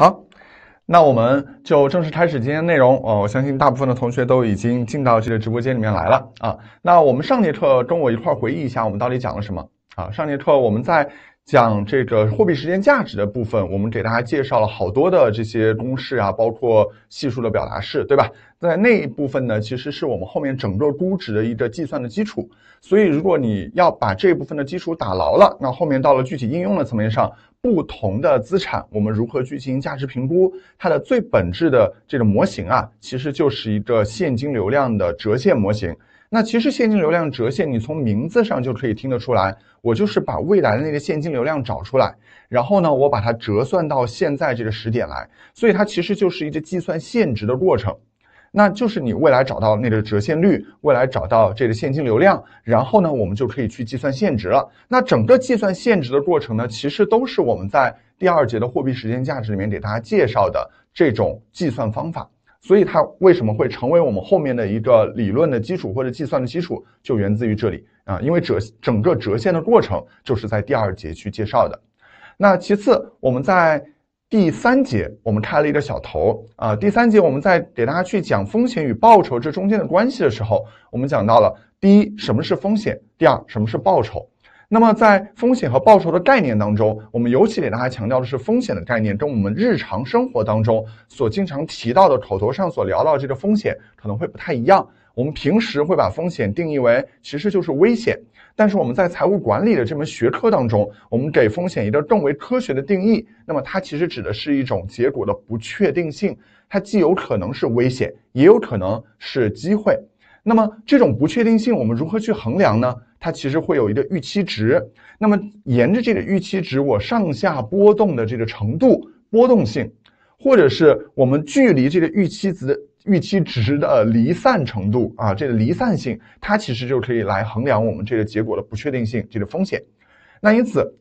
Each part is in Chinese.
好，那我们就正式开始今天内容哦。我相信大部分的同学都已经进到这个直播间里面来了啊。那我们上节课跟我一块儿回忆一下，我们到底讲了什么啊？上节课我们在讲这个货币时间价值的部分，我们给大家介绍了好多的这些公式啊，包括系数的表达式，对吧？在那一部分呢，其实是我们后面整个估值的一个计算的基础。所以，如果你要把这部分的基础打牢了，那后面到了具体应用的层面上。不同的资产，我们如何去进行价值评估？它的最本质的这个模型啊，其实就是一个现金流量的折现模型。那其实现金流量折现，你从名字上就可以听得出来，我就是把未来的那个现金流量找出来，然后呢，我把它折算到现在这个时点来，所以它其实就是一个计算现值的过程。那就是你未来找到那个折现率，未来找到这个现金流量，然后呢，我们就可以去计算现值了。那整个计算现值的过程呢，其实都是我们在第二节的货币时间价值里面给大家介绍的这种计算方法。所以它为什么会成为我们后面的一个理论的基础或者计算的基础，就源自于这里啊，因为折整个折现的过程就是在第二节去介绍的。那其次，我们在。第三节我们开了一个小头啊，第三节我们在给大家去讲风险与报酬这中间的关系的时候，我们讲到了第一什么是风险，第二什么是报酬。那么在风险和报酬的概念当中，我们尤其给大家强调的是风险的概念，跟我们日常生活当中所经常提到的口头上所聊到这个风险可能会不太一样。我们平时会把风险定义为其实就是危险。但是我们在财务管理的这门学科当中，我们给风险一个更为科学的定义。那么它其实指的是一种结果的不确定性，它既有可能是危险，也有可能是机会。那么这种不确定性我们如何去衡量呢？它其实会有一个预期值。那么沿着这个预期值，我上下波动的这个程度，波动性，或者是我们距离这个预期值。预期值的离散程度啊，这个离散性它其实就可以来衡量我们这个结果的不确定性，这个风险。那因此，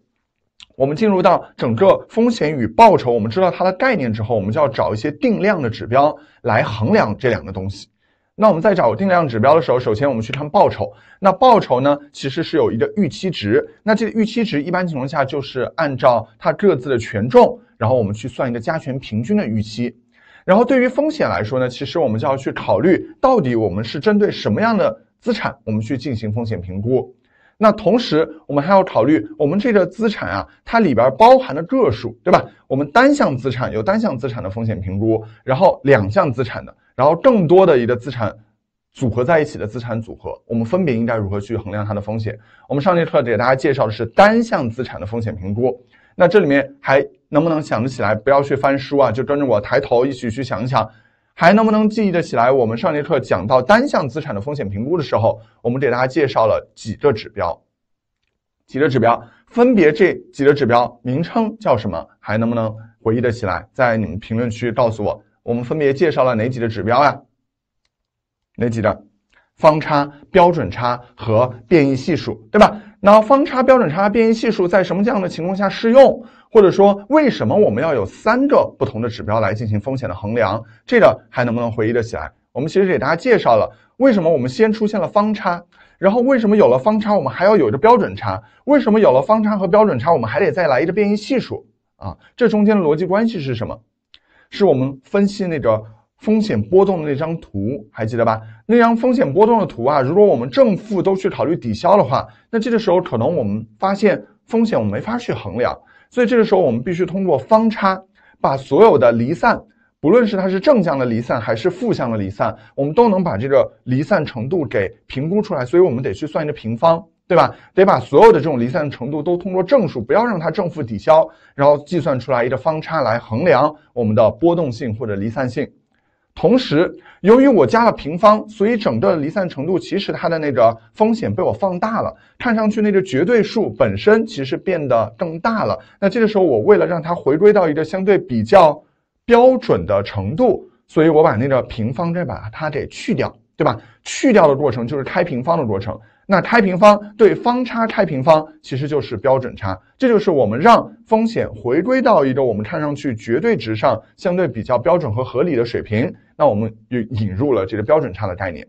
我们进入到整个风险与报酬，我们知道它的概念之后，我们就要找一些定量的指标来衡量这两个东西。那我们在找定量指标的时候，首先我们去看报酬。那报酬呢，其实是有一个预期值。那这个预期值一般情况下就是按照它各自的权重，然后我们去算一个加权平均的预期。然后对于风险来说呢，其实我们就要去考虑，到底我们是针对什么样的资产，我们去进行风险评估。那同时，我们还要考虑我们这个资产啊，它里边包含的个数，对吧？我们单项资产有单项资产的风险评估，然后两项资产的，然后更多的一个资产组合在一起的资产组合，我们分别应该如何去衡量它的风险？我们上节课给大家介绍的是单项资产的风险评估。那这里面还能不能想得起来？不要去翻书啊，就跟着我抬头一起去想一想，还能不能记忆得起来？我们上节课讲到单项资产的风险评估的时候，我们给大家介绍了几个指标，几个指标分别这几个指标名称叫什么？还能不能回忆得起来？在你们评论区告诉我，我们分别介绍了哪几个指标呀？哪几个？方差、标准差和变异系数，对吧？那方差、标准差、变异系数在什么这样的情况下适用？或者说，为什么我们要有三个不同的指标来进行风险的衡量？这个还能不能回忆得起来？我们其实给大家介绍了为什么我们先出现了方差，然后为什么有了方差，我们还要有一个标准差？为什么有了方差和标准差，我们还得再来一个变异系数？啊，这中间的逻辑关系是什么？是我们分析那个。风险波动的那张图还记得吧？那张风险波动的图啊，如果我们正负都去考虑抵消的话，那这个时候可能我们发现风险我们没法去衡量，所以这个时候我们必须通过方差把所有的离散，不论是它是正向的离散还是负向的离散，我们都能把这个离散程度给评估出来。所以我们得去算一个平方，对吧？得把所有的这种离散程度都通过正数，不要让它正负抵消，然后计算出来一个方差来衡量我们的波动性或者离散性。同时，由于我加了平方，所以整个离散程度其实它的那个风险被我放大了。看上去那个绝对数本身其实变得更大了。那这个时候，我为了让它回归到一个相对比较标准的程度，所以我把那个平方再把它给去掉，对吧？去掉的过程就是开平方的过程。那开平方对方差开平方，其实就是标准差。这就是我们让风险回归到一个我们看上去绝对值上相对比较标准和合理的水平。那我们就引入了这个标准差的概念。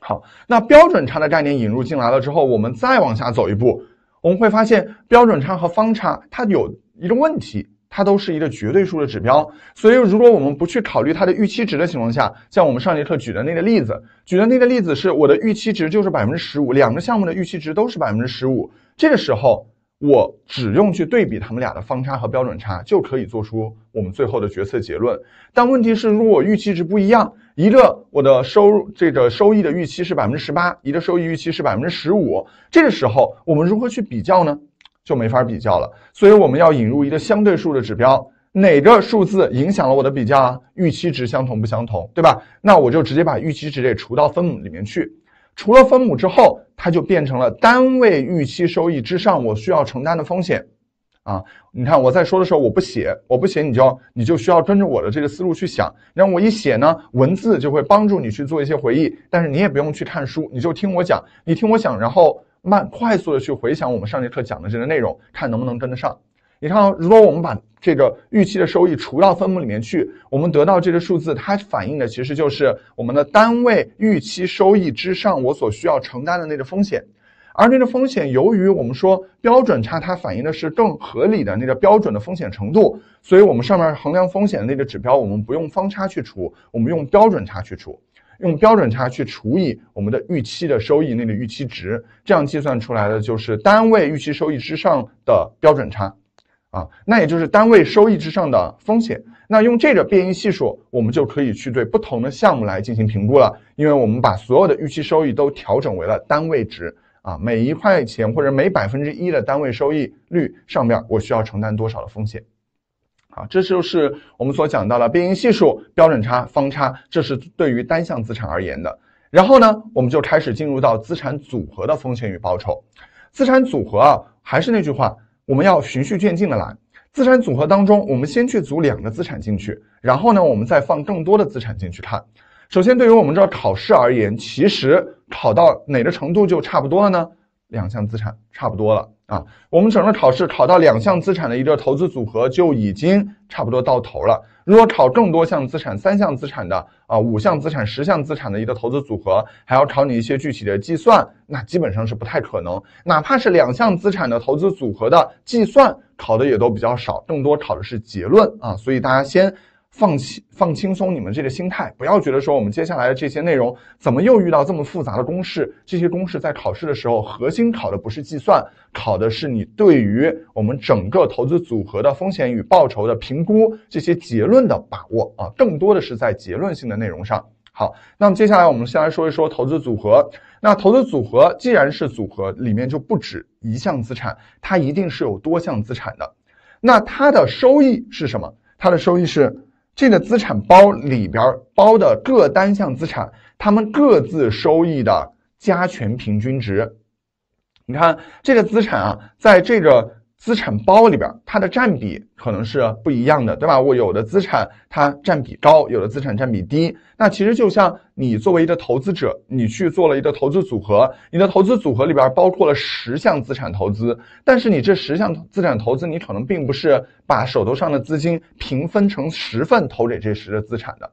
好，那标准差的概念引入进来了之后，我们再往下走一步，我们会发现标准差和方差它有一个问题，它都是一个绝对数的指标。所以，如果我们不去考虑它的预期值的情况下，像我们上节课举的那个例子，举的那个例子是我的预期值就是百分之十五，两个项目的预期值都是百分之十五，这个时候。我只用去对比他们俩的方差和标准差，就可以做出我们最后的决策结论。但问题是，如果预期值不一样，一个我的收入这个收益的预期是百分之十八，一个收益预期是百分之十五，这个时候我们如何去比较呢？就没法比较了。所以我们要引入一个相对数的指标，哪个数字影响了我的比较？啊？预期值相同不相同，对吧？那我就直接把预期值给除到分母里面去。除了分母之后，它就变成了单位预期收益之上我需要承担的风险，啊，你看我在说的时候我不写，我不写你就你就需要跟着我的这个思路去想，后我一写呢，文字就会帮助你去做一些回忆，但是你也不用去看书，你就听我讲，你听我讲，然后慢快速的去回想我们上节课讲的这个内容，看能不能跟得上。你看，如果我们把。这个预期的收益除到分母里面去，我们得到这个数字，它反映的其实就是我们的单位预期收益之上我所需要承担的那个风险。而那个风险，由于我们说标准差，它反映的是更合理的那个标准的风险程度，所以我们上面衡量风险的那个指标，我们不用方差去除，我们用标准差去除，用标准差去除以我们的预期的收益那个预期值，这样计算出来的就是单位预期收益之上的标准差。啊，那也就是单位收益之上的风险。那用这个变异系数，我们就可以去对不同的项目来进行评估了。因为我们把所有的预期收益都调整为了单位值啊，每一块钱或者每百分之一的单位收益率上面，我需要承担多少的风险？好，这就是我们所讲到的变异系数、标准差、方差，这是对于单项资产而言的。然后呢，我们就开始进入到资产组合的风险与报酬。资产组合啊，还是那句话。我们要循序渐进的来，资产组合当中，我们先去组两个资产进去，然后呢，我们再放更多的资产进去看。首先，对于我们这考试而言，其实考到哪个程度就差不多了呢？两项资产差不多了啊，我们整个考试考到两项资产的一个投资组合就已经差不多到头了。如果考更多项资产，三项资产的啊，五项资产、十项资产的一个投资组合，还要考你一些具体的计算，那基本上是不太可能。哪怕是两项资产的投资组合的计算考的也都比较少，更多考的是结论啊。所以大家先。放轻放轻松，你们这个心态，不要觉得说我们接下来的这些内容怎么又遇到这么复杂的公式？这些公式在考试的时候，核心考的不是计算，考的是你对于我们整个投资组合的风险与报酬的评估，这些结论的把握啊，更多的是在结论性的内容上。好，那么接下来我们先来说一说投资组合。那投资组合既然是组合，里面就不止一项资产，它一定是有多项资产的。那它的收益是什么？它的收益是。这个资产包里边包的各单项资产，它们各自收益的加权平均值。你看这个资产啊，在这个。资产包里边，它的占比可能是不一样的，对吧？我有的资产它占比高，有的资产占比低。那其实就像你作为一个投资者，你去做了一个投资组合，你的投资组合里边包括了十项资产投资，但是你这十项资产投资，你可能并不是把手头上的资金平分成十份投给这十个资产的，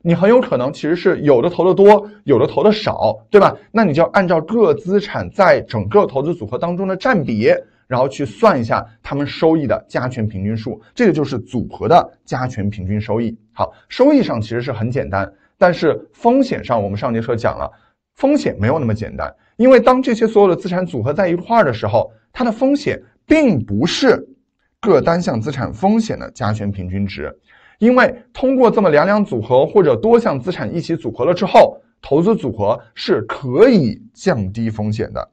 你很有可能其实是有的投的多，有的投的少，对吧？那你就要按照各资产在整个投资组合当中的占比。然后去算一下它们收益的加权平均数，这个就是组合的加权平均收益。好，收益上其实是很简单，但是风险上我们上节课讲了，风险没有那么简单。因为当这些所有的资产组合在一块儿的时候，它的风险并不是各单项资产风险的加权平均值，因为通过这么两两组合或者多项资产一起组合了之后，投资组合是可以降低风险的。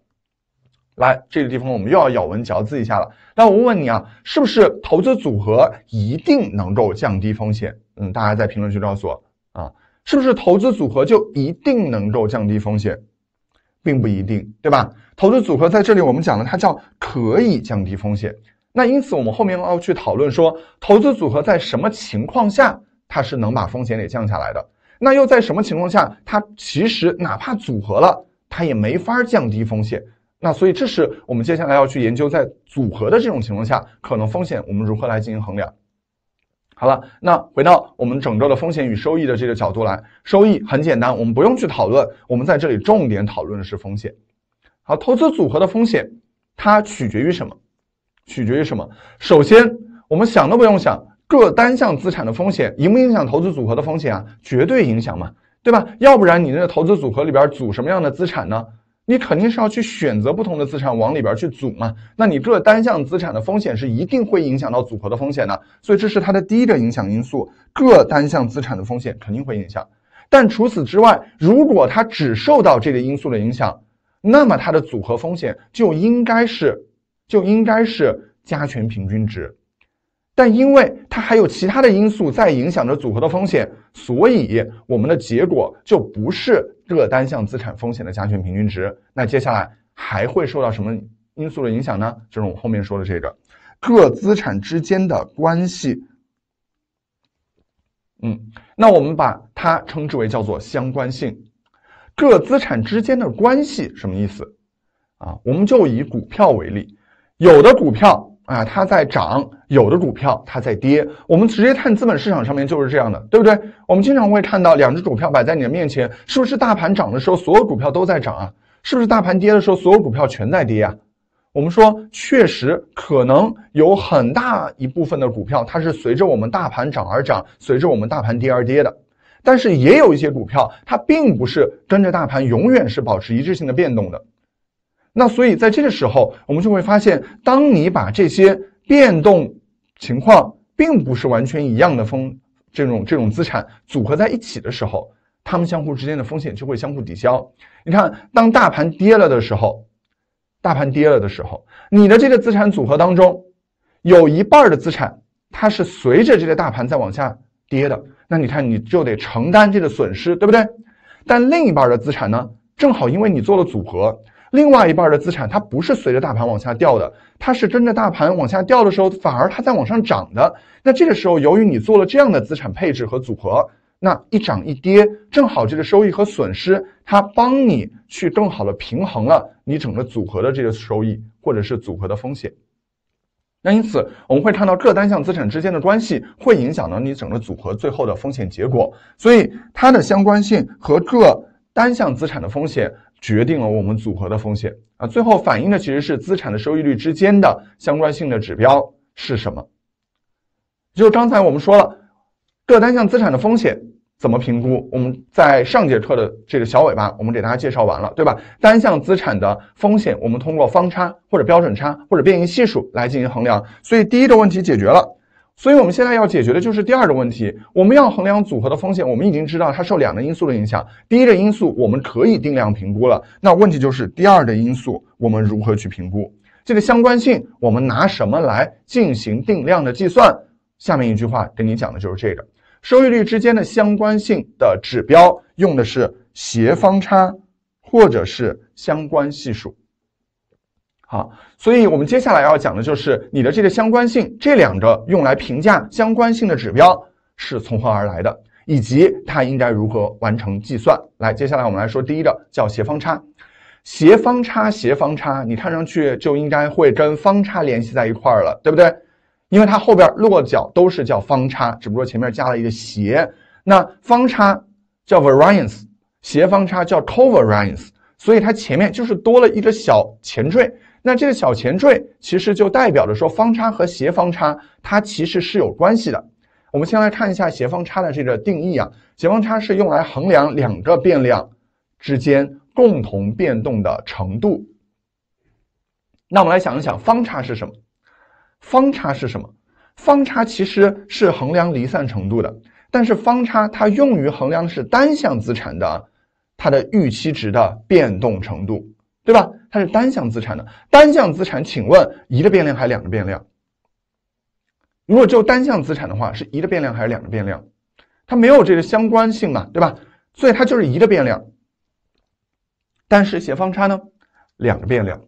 来这个地方，我们又要咬文嚼字一下了。那我问问你啊，是不是投资组合一定能够降低风险？嗯，大家在评论区告诉我啊，是不是投资组合就一定能够降低风险，并不一定，对吧？投资组合在这里我们讲了，它叫可以降低风险。那因此，我们后面要去讨论说，投资组合在什么情况下它是能把风险给降下来的？那又在什么情况下，它其实哪怕组合了，它也没法降低风险？那所以，这是我们接下来要去研究在组合的这种情况下，可能风险我们如何来进行衡量。好了，那回到我们整个的风险与收益的这个角度来，收益很简单，我们不用去讨论，我们在这里重点讨论的是风险。好，投资组合的风险它取决于什么？取决于什么？首先，我们想都不用想，各单项资产的风险影不影响投资组合的风险啊？绝对影响嘛，对吧？要不然你那个投资组合里边组什么样的资产呢？你肯定是要去选择不同的资产往里边去组嘛？那你各单项资产的风险是一定会影响到组合的风险的，所以这是它的第一个影响因素。各单项资产的风险肯定会影响，但除此之外，如果它只受到这个因素的影响，那么它的组合风险就应该是就应该是加权平均值。但因为它还有其他的因素在影响着组合的风险，所以我们的结果就不是。各单项资产风险的加权平均值。那接下来还会受到什么因素的影响呢？就是我后面说的这个各资产之间的关系。嗯，那我们把它称之为叫做相关性。各资产之间的关系什么意思啊？我们就以股票为例，有的股票啊，它在涨。有的股票它在跌，我们直接看资本市场上面就是这样的，对不对？我们经常会看到两只股票摆在你的面前，是不是大盘涨的时候所有股票都在涨啊？是不是大盘跌的时候所有股票全在跌啊？我们说，确实可能有很大一部分的股票它是随着我们大盘涨而涨，随着我们大盘跌而跌的，但是也有一些股票它并不是跟着大盘，永远是保持一致性的变动的。那所以在这个时候，我们就会发现，当你把这些。变动情况并不是完全一样的风，这种这种资产组合在一起的时候，它们相互之间的风险就会相互抵消。你看，当大盘跌了的时候，大盘跌了的时候，你的这个资产组合当中有一半的资产它是随着这个大盘在往下跌的，那你看你就得承担这个损失，对不对？但另一半的资产呢，正好因为你做了组合。另外一半的资产，它不是随着大盘往下掉的，它是跟着大盘往下掉的时候，反而它在往上涨的。那这个时候，由于你做了这样的资产配置和组合，那一涨一跌，正好这个收益和损失，它帮你去更好的平衡了你整个组合的这个收益或者是组合的风险。那因此，我们会看到各单项资产之间的关系，会影响到你整个组合最后的风险结果。所以，它的相关性和各单项资产的风险。决定了我们组合的风险啊，最后反映的其实是资产的收益率之间的相关性的指标是什么？就刚才我们说了，各单项资产的风险怎么评估？我们在上节课的这个小尾巴我们给大家介绍完了，对吧？单项资产的风险我们通过方差或者标准差或者变异系数来进行衡量，所以第一个问题解决了。所以我们现在要解决的就是第二个问题，我们要衡量组合的风险。我们已经知道它受两个因素的影响，第一个因素我们可以定量评估了。那问题就是第二的因素，我们如何去评估这个相关性？我们拿什么来进行定量的计算？下面一句话跟你讲的就是这个收益率之间的相关性的指标，用的是协方差或者是相关系数。好，所以我们接下来要讲的就是你的这个相关性，这两个用来评价相关性的指标是从何而来的，以及它应该如何完成计算。来，接下来我们来说第一个，叫协方差。协方差，协方差，你看上去就应该会跟方差联系在一块儿了，对不对？因为它后边落脚都是叫方差，只不过前面加了一个协。那方差叫 variance，协方差叫 covariance，所以它前面就是多了一个小前缀。那这个小前缀其实就代表着说方差和斜方差，它其实是有关系的。我们先来看一下斜方差的这个定义啊，斜方差是用来衡量两个变量之间共同变动的程度。那我们来想一想，方差是什么？方差是什么？方差其实是衡量离散程度的，但是方差它用于衡量的是单项资产的它的预期值的变动程度。对吧？它是单项资产的，单项资产，请问一个变量还是两个变量？如果只有单项资产的话，是一个变量还是两个变量？它没有这个相关性嘛，对吧？所以它就是一个变量。但是斜方差呢？两个变量。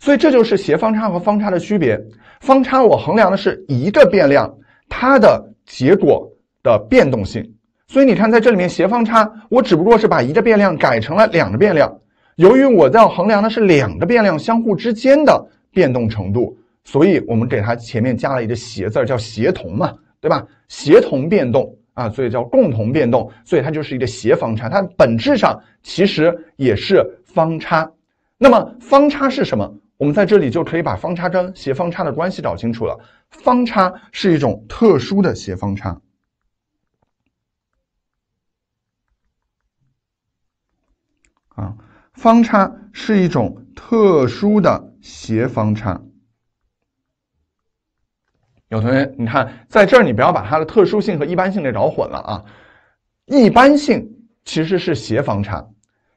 所以这就是斜方差和方差的区别。方差我衡量的是一个变量它的结果的变动性。所以你看，在这里面，斜方差我只不过是把一个变量改成了两个变量。由于我要衡量的是两个变量相互之间的变动程度，所以我们给它前面加了一个斜字儿，叫协同嘛，对吧？协同变动啊，所以叫共同变动，所以它就是一个协方差，它本质上其实也是方差。那么方差是什么？我们在这里就可以把方差跟协方差的关系搞清楚了。方差是一种特殊的协方差。啊。方差是一种特殊的斜方差。有同学，你看，在这儿你不要把它的特殊性和一般性给搞混了啊！一般性其实是斜方差，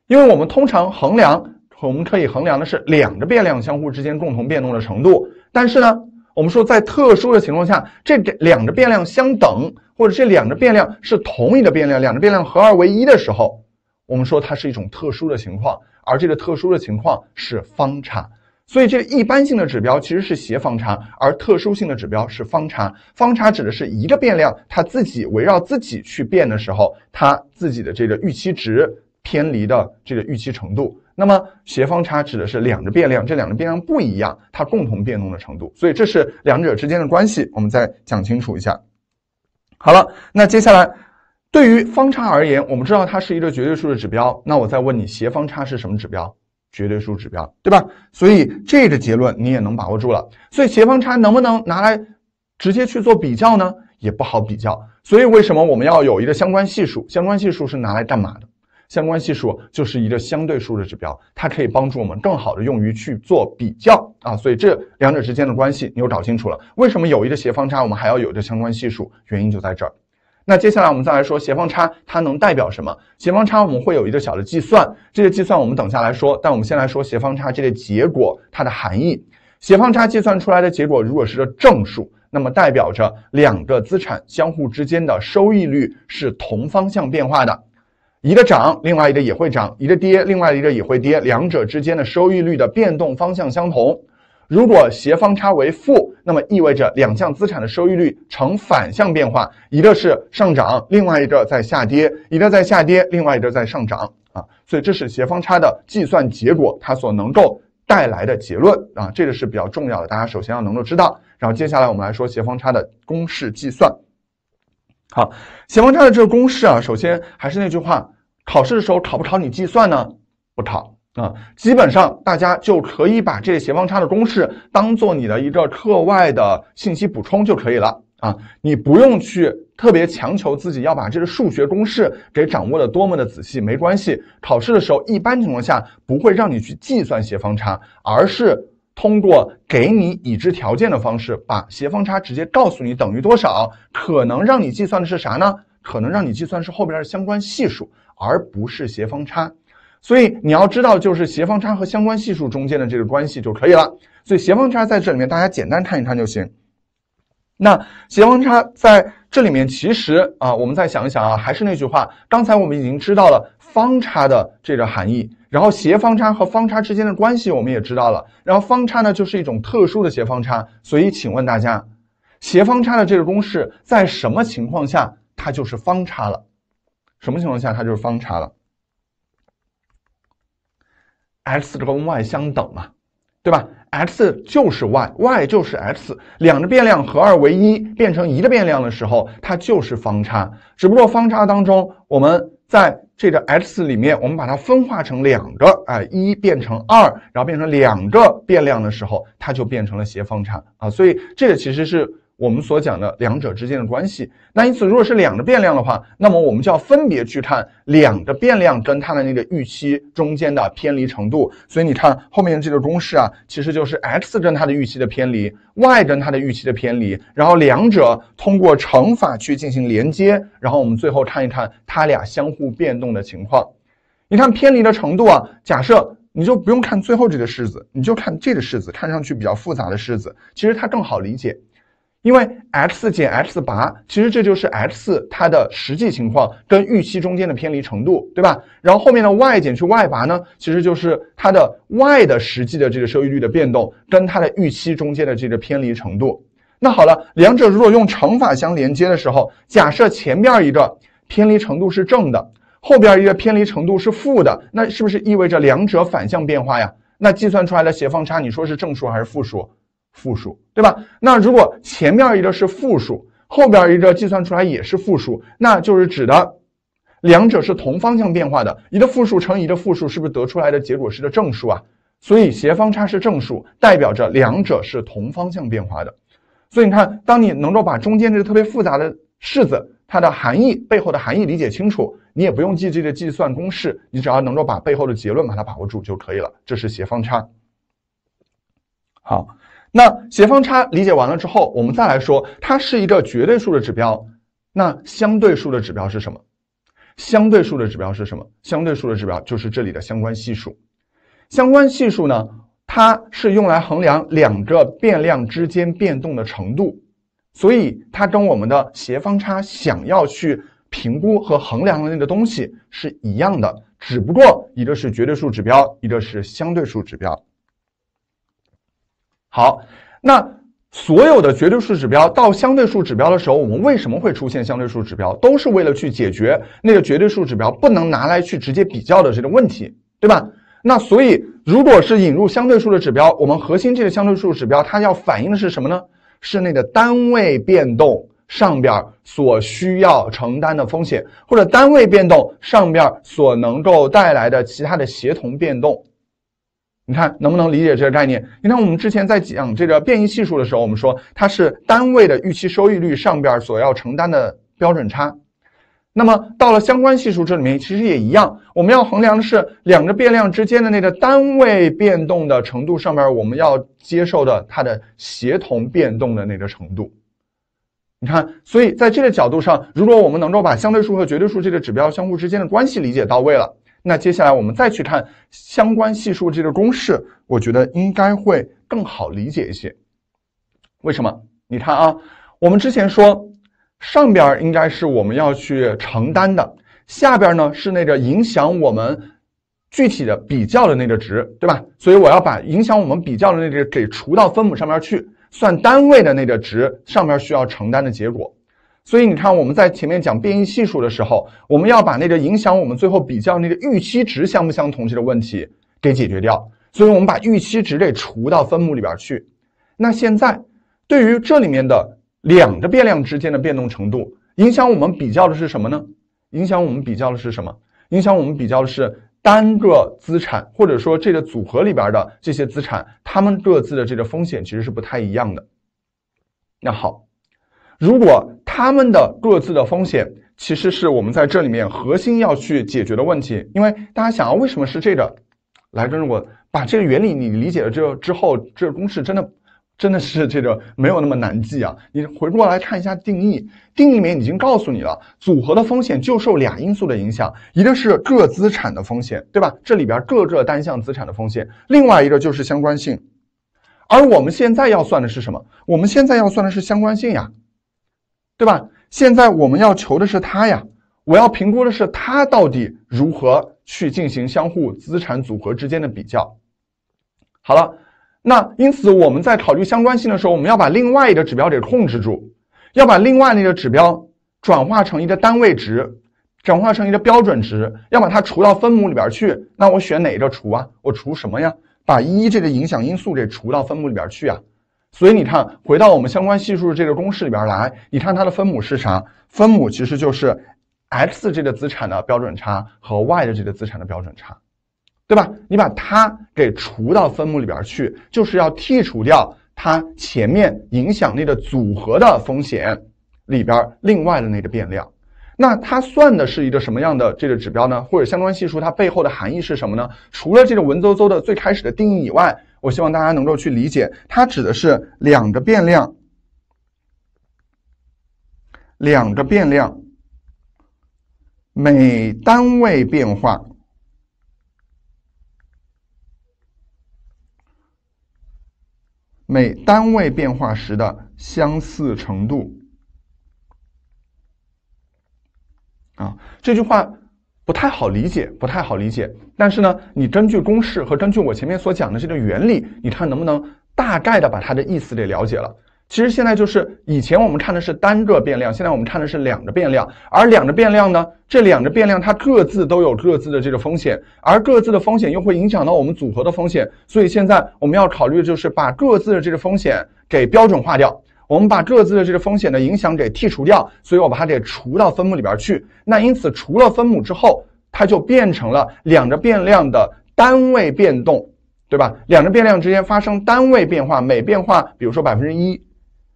因为我们通常衡量，我们可以衡量的是两个变量相互之间共同变动的程度。但是呢，我们说在特殊的情况下，这两个变量相等，或者这两个变量是同一个变量，两个变量合二为一的时候。我们说它是一种特殊的情况，而这个特殊的情况是方差，所以这一般性的指标其实是斜方差，而特殊性的指标是方差。方差指的是一个变量它自己围绕自己去变的时候，它自己的这个预期值偏离的这个预期程度。那么斜方差指的是两个变量，这两个变量不一样，它共同变动的程度。所以这是两者之间的关系，我们再讲清楚一下。好了，那接下来。对于方差而言，我们知道它是一个绝对数的指标。那我再问你，斜方差是什么指标？绝对数指标，对吧？所以这个结论你也能把握住了。所以斜方差能不能拿来直接去做比较呢？也不好比较。所以为什么我们要有一个相关系数？相关系数是拿来干嘛的？相关系数就是一个相对数的指标，它可以帮助我们更好的用于去做比较啊。所以这两者之间的关系你又搞清楚了。为什么有一个斜方差，我们还要有一个相关系数？原因就在这儿。那接下来我们再来说斜方差，它能代表什么？斜方差我们会有一个小的计算，这些计算我们等下来说。但我们先来说斜方差这个结果它的含义。斜方差计算出来的结果如果是个正数，那么代表着两个资产相互之间的收益率是同方向变化的，一个涨，另外一个也会涨；一个跌，另外一个也会跌，两者之间的收益率的变动方向相同。如果斜方差为负。那么意味着两项资产的收益率呈反向变化，一个是上涨，另外一个在下跌；一个在下跌，另外一个在上涨啊。所以这是斜方差的计算结果，它所能够带来的结论啊，这个是比较重要的，大家首先要能够知道。然后接下来我们来说斜方差的公式计算。好，斜方差的这个公式啊，首先还是那句话，考试的时候考不考你计算呢？不考。啊，基本上大家就可以把这斜方差的公式当做你的一个课外的信息补充就可以了啊，你不用去特别强求自己要把这个数学公式给掌握的多么的仔细，没关系。考试的时候一般情况下不会让你去计算斜方差，而是通过给你已知条件的方式，把斜方差直接告诉你等于多少。可能让你计算的是啥呢？可能让你计算是后边的相关系数，而不是斜方差。所以你要知道，就是斜方差和相关系数中间的这个关系就可以了。所以斜方差在这里面，大家简单看一看就行。那斜方差在这里面，其实啊，我们再想一想啊，还是那句话，刚才我们已经知道了方差的这个含义，然后斜方差和方差之间的关系我们也知道了。然后方差呢，就是一种特殊的斜方差。所以，请问大家，斜方差的这个公式在什么情况下它就是方差了？什么情况下它就是方差了？x 跟 y 相等嘛，对吧？x 就是 y，y 就是 x，两个变量合二为一变成一个变量的时候，它就是方差。只不过方差当中，我们在这个 x 里面，我们把它分化成两个，啊，一变成二，然后变成两个变量的时候，它就变成了斜方差啊。所以这个其实是。我们所讲的两者之间的关系，那因此如果是两个变量的话，那么我们就要分别去看两个变量跟它的那个预期中间的偏离程度。所以你看后面这个公式啊，其实就是 x 跟它的预期的偏离，y 跟它的预期的偏离，然后两者通过乘法去进行连接，然后我们最后看一看它俩相互变动的情况。你看偏离的程度啊，假设你就不用看最后这个式子，你就看这个式子，看上去比较复杂的式子，其实它更好理解。因为 x 减 x 拔，其实这就是 x 它的实际情况跟预期中间的偏离程度，对吧？然后后面的 y 减去 y 拔呢，其实就是它的 y 的实际的这个收益率的变动跟它的预期中间的这个偏离程度。那好了，两者如果用乘法相连接的时候，假设前边一个偏离程度是正的，后边一个偏离程度是负的，那是不是意味着两者反向变化呀？那计算出来的斜方差，你说是正数还是负数？负数，对吧？那如果前面一个是负数，后边一个计算出来也是负数，那就是指的两者是同方向变化的。一个负数乘以一个负数，是不是得出来的结果是个正数啊？所以斜方差是正数，代表着两者是同方向变化的。所以你看，当你能够把中间这个特别复杂的式子它的含义背后的含义理解清楚，你也不用记这个计算公式，你只要能够把背后的结论把它把握住就可以了。这是斜方差。好。那斜方差理解完了之后，我们再来说，它是一个绝对数的指标。那相对数的指标是什么？相对数的指标是什么？相对数的指标就是这里的相关系数。相关系数呢，它是用来衡量两个变量之间变动的程度。所以它跟我们的斜方差想要去评估和衡量的那个东西是一样的，只不过一个是绝对数指标，一个是相对数指标。好，那所有的绝对数指标到相对数指标的时候，我们为什么会出现相对数指标？都是为了去解决那个绝对数指标不能拿来去直接比较的这个问题，对吧？那所以，如果是引入相对数的指标，我们核心这个相对数指标，它要反映的是什么呢？是那个单位变动上边所需要承担的风险，或者单位变动上边所能够带来的其他的协同变动。你看能不能理解这个概念？你看我们之前在讲这个变异系数的时候，我们说它是单位的预期收益率上边所要承担的标准差。那么到了相关系数这里面，其实也一样，我们要衡量的是两个变量之间的那个单位变动的程度，上边我们要接受的它的协同变动的那个程度。你看，所以在这个角度上，如果我们能够把相对数和绝对数这个指标相互之间的关系理解到位了。那接下来我们再去看相关系数这个公式，我觉得应该会更好理解一些。为什么？你看啊，我们之前说上边应该是我们要去承担的，下边呢是那个影响我们具体的比较的那个值，对吧？所以我要把影响我们比较的那个给除到分母上面去，算单位的那个值，上面需要承担的结果。所以你看，我们在前面讲变异系数的时候，我们要把那个影响我们最后比较那个预期值相不相同这个问题给解决掉。所以我们把预期值给除到分母里边去。那现在，对于这里面的两个变量之间的变动程度，影响我们比较的是什么呢？影响我们比较的是什么？影响我们比较的是单个资产，或者说这个组合里边的这些资产，它们各自的这个风险其实是不太一样的。那好，如果。他们的各自的风险，其实是我们在这里面核心要去解决的问题。因为大家想，啊，为什么是这个？来，跟着我，把这个原理你理解了之后，之后这个公式真的真的是这个没有那么难记啊。你回过来看一下定义，定义里面已经告诉你了，组合的风险就受俩因素的影响，一个是各资产的风险，对吧？这里边各个单项资产的风险，另外一个就是相关性。而我们现在要算的是什么？我们现在要算的是相关性呀。对吧？现在我们要求的是它呀，我要评估的是它到底如何去进行相互资产组合之间的比较。好了，那因此我们在考虑相关性的时候，我们要把另外一个指标给控制住，要把另外那个指标转化成一个单位值，转化成一个标准值，要把它除到分母里边去。那我选哪个除啊？我除什么呀？把一这个影响因素给除到分母里边去啊？所以你看，回到我们相关系数这个公式里边来，你看它的分母是啥？分母其实就是 x 这个资产的标准差和 y 的这个资产的标准差，对吧？你把它给除到分母里边去，就是要剔除掉它前面影响力的组合的风险里边另外的那个变量。那它算的是一个什么样的这个指标呢？或者相关系数它背后的含义是什么呢？除了这个文绉绉的最开始的定义以外。我希望大家能够去理解，它指的是两个变量，两个变量每单位变化，每单位变化时的相似程度啊，这句话。不太好理解，不太好理解。但是呢，你根据公式和根据我前面所讲的这个原理，你看能不能大概的把它的意思给了解了？其实现在就是以前我们看的是单个变量，现在我们看的是两个变量。而两个变量呢，这两个变量它各自都有各自的这个风险，而各自的风险又会影响到我们组合的风险。所以现在我们要考虑的就是把各自的这个风险给标准化掉。我们把各自的这个风险的影响给剔除掉，所以我把它给除到分母里边去。那因此，除了分母之后，它就变成了两个变量的单位变动，对吧？两个变量之间发生单位变化，每变化，比如说百分之一，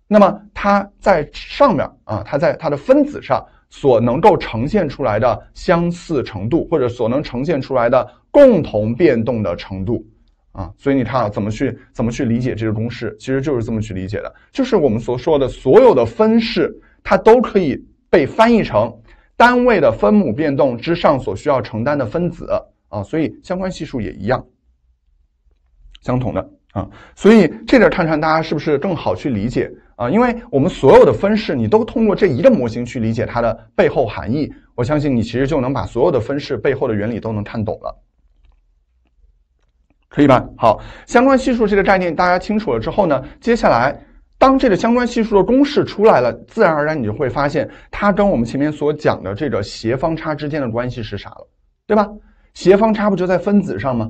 那么它在上面啊，它在它的分子上所能够呈现出来的相似程度，或者所能呈现出来的共同变动的程度。啊，所以你看啊，怎么去怎么去理解这个公式，其实就是这么去理解的，就是我们所说的所有的分式，它都可以被翻译成单位的分母变动之上所需要承担的分子啊，所以相关系数也一样，相同的啊，所以这点看看大家是不是更好去理解啊？因为我们所有的分式，你都通过这一个模型去理解它的背后含义，我相信你其实就能把所有的分式背后的原理都能看懂了。可以吧？好，相关系数这个概念大家清楚了之后呢，接下来当这个相关系数的公式出来了，自然而然你就会发现它跟我们前面所讲的这个斜方差之间的关系是啥了，对吧？斜方差不就在分子上吗？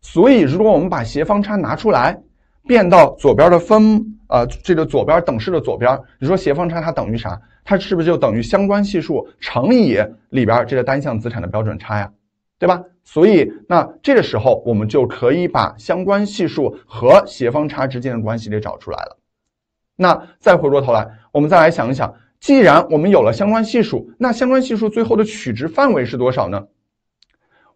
所以如果我们把斜方差拿出来，变到左边的分，呃，这个左边等式的左边，你说斜方差它等于啥？它是不是就等于相关系数乘以里边这个单项资产的标准差呀？对吧？所以那这个时候我们就可以把相关系数和斜方差之间的关系给找出来了。那再回过头来，我们再来想一想，既然我们有了相关系数，那相关系数最后的取值范围是多少呢？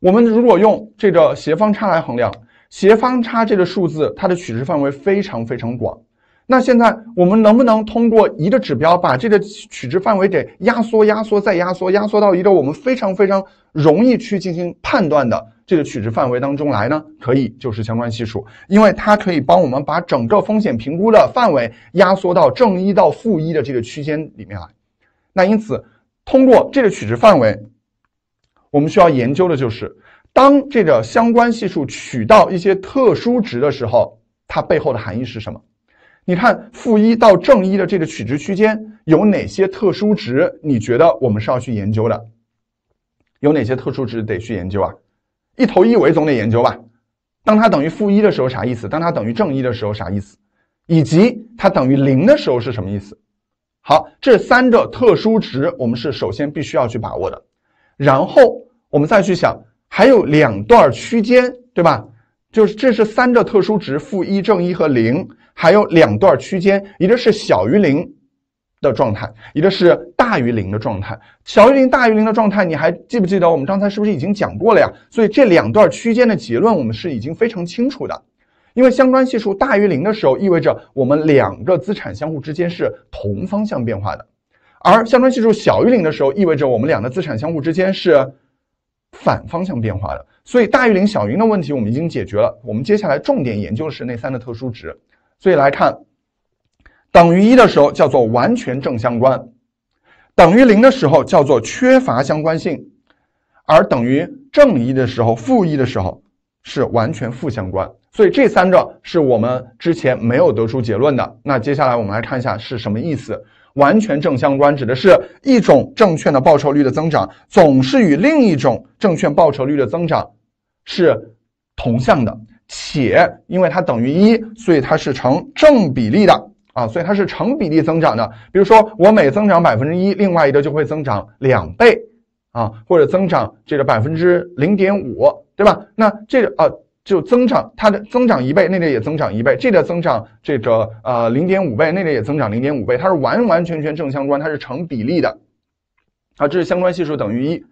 我们如果用这个斜方差来衡量，斜方差这个数字它的取值范围非常非常广。那现在我们能不能通过一个指标把这个取值范围给压缩、压缩再压缩、压缩到一个我们非常非常容易去进行判断的这个取值范围当中来呢？可以，就是相关系数，因为它可以帮我们把整个风险评估的范围压缩到正一到负一的这个区间里面来。那因此，通过这个取值范围，我们需要研究的就是，当这个相关系数取到一些特殊值的时候，它背后的含义是什么？你看负一到正一的这个取值区间有哪些特殊值？你觉得我们是要去研究的？有哪些特殊值得去研究啊？一头一尾总得研究吧？当它等于负一的时候啥意思？当它等于正一的时候啥意思？以及它等于零的时候是什么意思？好，这三个特殊值我们是首先必须要去把握的。然后我们再去想，还有两段区间，对吧？就是这是三个特殊值：负一、正一和零。还有两段区间，一个是小于零的状态，一个是大于零的状态。小于零、大于零的状态，你还记不记得我们刚才是不是已经讲过了呀？所以这两段区间的结论我们是已经非常清楚的。因为相关系数大于零的时候，意味着我们两个资产相互之间是同方向变化的；而相关系数小于零的时候，意味着我们两个资产相互之间是反方向变化的。所以大于零、小于零的问题我们已经解决了。我们接下来重点研究的是那三个特殊值。所以来看，等于一的时候叫做完全正相关，等于零的时候叫做缺乏相关性，而等于正一的时候、负一的时候是完全负相关。所以这三个是我们之前没有得出结论的。那接下来我们来看一下是什么意思。完全正相关指的是，一种证券的报酬率的增长总是与另一种证券报酬率的增长是同向的。且因为它等于一，所以它是成正比例的啊，所以它是成比例增长的。比如说，我每增长百分之一，另外一个就会增长两倍啊，或者增长这个百分之零点五，对吧？那这个啊就增长它的增长一倍，那个也增长一倍；这个增长这个呃零点五倍，那个也增长零点五倍。它是完完全全正相关，它是成比例的啊。这是相关系数等于一。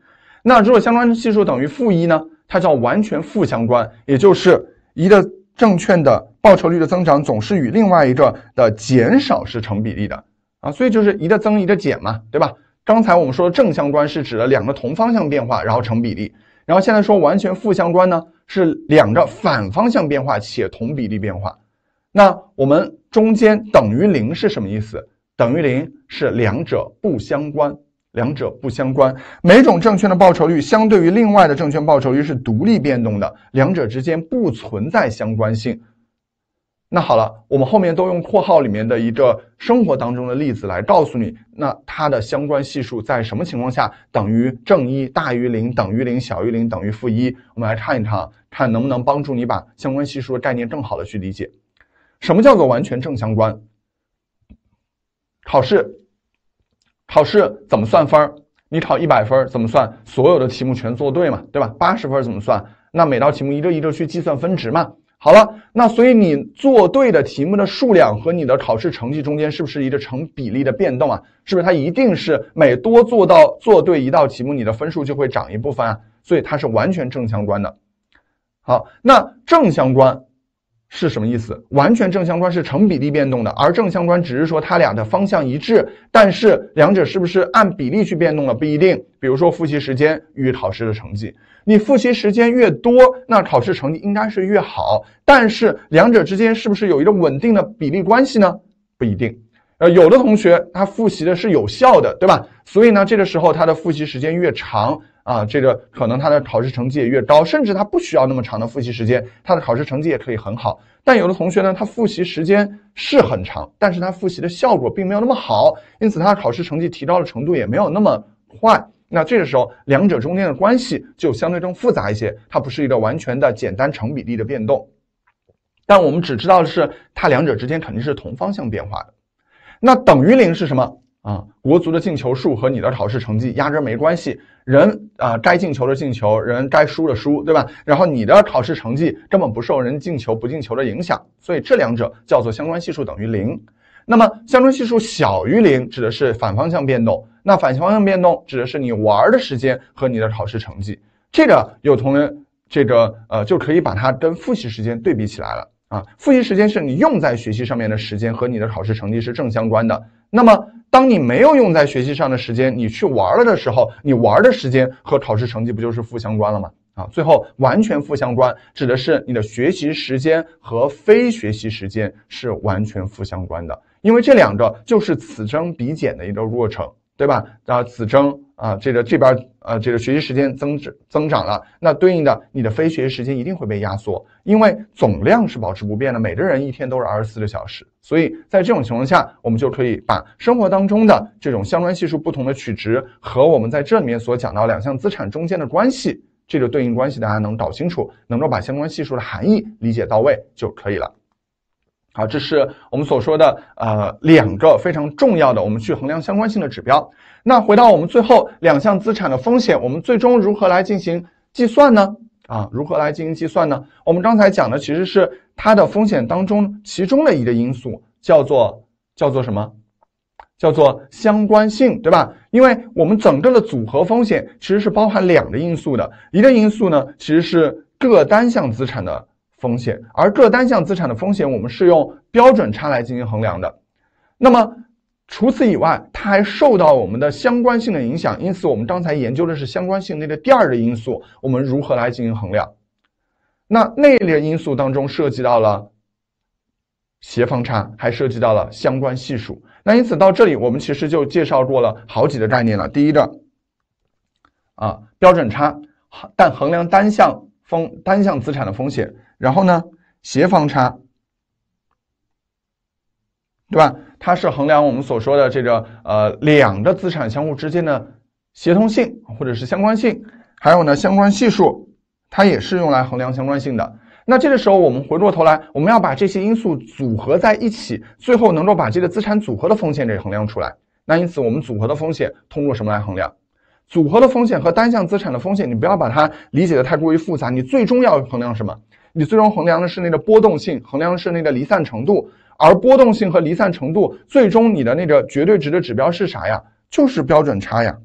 那如果相关系数等于负一呢？它叫完全负相关，也就是。一的证券的报酬率的增长总是与另外一个的减少是成比例的啊，所以就是一的增一的减嘛，对吧？刚才我们说的正相关是指的两个同方向变化，然后成比例。然后现在说完全负相关呢，是两个反方向变化且同比例变化。那我们中间等于零是什么意思？等于零是两者不相关。两者不相关，每种证券的报酬率相对于另外的证券报酬率是独立变动的，两者之间不存在相关性。那好了，我们后面都用括号里面的一个生活当中的例子来告诉你，那它的相关系数在什么情况下等于正一、大于零、等于零、小于零、等于负一。我们来看一看看能不能帮助你把相关系数的概念更好的去理解。什么叫做完全正相关？考试。考试怎么算分儿？你考一百分怎么算？所有的题目全做对嘛，对吧？八十分怎么算？那每道题目一个一个去计算分值嘛。好了，那所以你做对的题目的数量和你的考试成绩中间是不是一个成比例的变动啊？是不是它一定是每多做到做对一道题目，你的分数就会涨一部分啊？所以它是完全正相关的。好，那正相关。是什么意思？完全正相关是成比例变动的，而正相关只是说它俩的方向一致，但是两者是不是按比例去变动了不一定。比如说复习时间与考试的成绩，你复习时间越多，那考试成绩应该是越好，但是两者之间是不是有一个稳定的比例关系呢？不一定。呃，有的同学他复习的是有效的，对吧？所以呢，这个时候他的复习时间越长。啊，这个可能他的考试成绩也越高，甚至他不需要那么长的复习时间，他的考试成绩也可以很好。但有的同学呢，他复习时间是很长，但是他复习的效果并没有那么好，因此他考试成绩提高的程度也没有那么快。那这个时候，两者中间的关系就相对更复杂一些，它不是一个完全的简单成比例的变动。但我们只知道的是，它两者之间肯定是同方向变化的。那等于零是什么？啊，国足的进球数和你的考试成绩压根没关系。人啊，该进球的进球，人该输的输，对吧？然后你的考试成绩根本不受人进球不进球的影响，所以这两者叫做相关系数等于零。那么相关系数小于零，指的是反方向变动。那反方向变动指的是你玩的时间和你的考试成绩。这个有同学这个呃就可以把它跟复习时间对比起来了啊。复习时间是你用在学习上面的时间和你的考试成绩是正相关的。那么。当你没有用在学习上的时间，你去玩了的时候，你玩的时间和考试成绩不就是负相关了吗？啊，最后完全负相关指的是你的学习时间和非学习时间是完全负相关的，因为这两个就是此增彼减的一个过程，对吧？啊，此增。啊，这个这边呃，这个学习时间增值增长了，那对应的你的非学习时间一定会被压缩，因为总量是保持不变的，每个人一天都是二十四个小时，所以在这种情况下，我们就可以把生活当中的这种相关系数不同的取值和我们在这里面所讲到两项资产中间的关系这个对应关系，大家能搞清楚，能够把相关系数的含义理解到位就可以了。好，这是我们所说的呃两个非常重要的我们去衡量相关性的指标。那回到我们最后两项资产的风险，我们最终如何来进行计算呢？啊，如何来进行计算呢？我们刚才讲的其实是它的风险当中其中的一个因素，叫做叫做什么？叫做相关性，对吧？因为我们整个的组合风险其实是包含两个因素的，一个因素呢其实是各单项资产的风险，而各单项资产的风险我们是用标准差来进行衡量的，那么。除此以外，它还受到我们的相关性的影响。因此，我们刚才研究的是相关性内的第二个因素，我们如何来进行衡量？那那列因素当中涉及到了协方差，还涉及到了相关系数。那因此到这里，我们其实就介绍过了好几个概念了。第一个，啊，标准差，但衡量单项风单项资产的风险。然后呢，协方差，对吧？它是衡量我们所说的这个呃两个资产相互之间的协同性或者是相关性，还有呢相关系数，它也是用来衡量相关性的。那这个时候我们回过头来，我们要把这些因素组合在一起，最后能够把这个资产组合的风险给衡量出来。那因此我们组合的风险通过什么来衡量？组合的风险和单项资产的风险，你不要把它理解的太过于复杂。你最终要衡量什么？你最终衡量的是那个波动性，衡量的是那个离散程度。而波动性和离散程度，最终你的那个绝对值的指标是啥呀？就是标准差呀，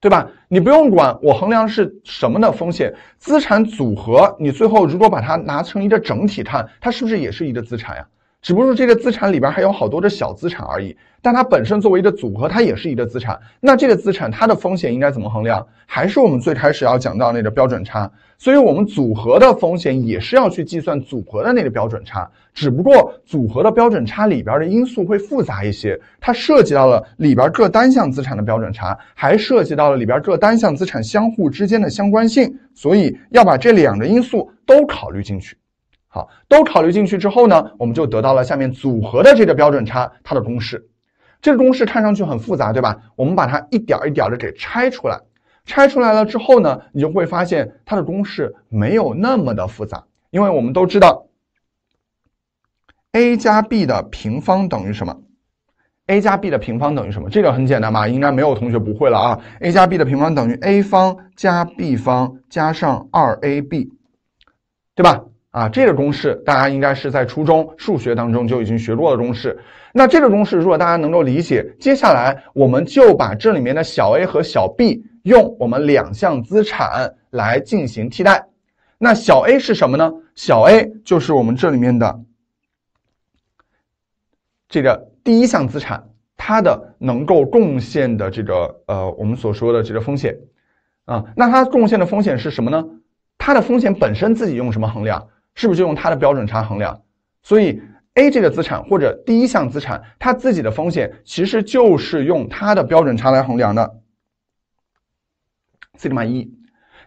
对吧？你不用管我衡量是什么的风险资产组合，你最后如果把它拿成一个整体看，它是不是也是一个资产呀？只不过这个资产里边还有好多的小资产而已，但它本身作为一个组合，它也是一个资产。那这个资产它的风险应该怎么衡量？还是我们最开始要讲到那个标准差。所以，我们组合的风险也是要去计算组合的那个标准差。只不过，组合的标准差里边的因素会复杂一些，它涉及到了里边各单项资产的标准差，还涉及到了里边各单项资产相互之间的相关性。所以，要把这两个因素都考虑进去。好，都考虑进去之后呢，我们就得到了下面组合的这个标准差，它的公式。这个公式看上去很复杂，对吧？我们把它一点一点的给拆出来。拆出来了之后呢，你就会发现它的公式没有那么的复杂，因为我们都知道，a 加 b 的平方等于什么？a 加 b 的平方等于什么？这个很简单吧？应该没有同学不会了啊。a 加 b 的平方等于 a 方加 b 方加上二 ab，对吧？啊，这个公式大家应该是在初中数学当中就已经学过的公式。那这个公式如果大家能够理解，接下来我们就把这里面的小 a 和小 b 用我们两项资产来进行替代。那小 a 是什么呢？小 a 就是我们这里面的这个第一项资产，它的能够贡献的这个呃我们所说的这个风险啊。那它贡献的风险是什么呢？它的风险本身自己用什么衡量？是不是就用它的标准差衡量？所以 A 这个资产或者第一项资产，它自己的风险其实就是用它的标准差来衡量的，西塔一。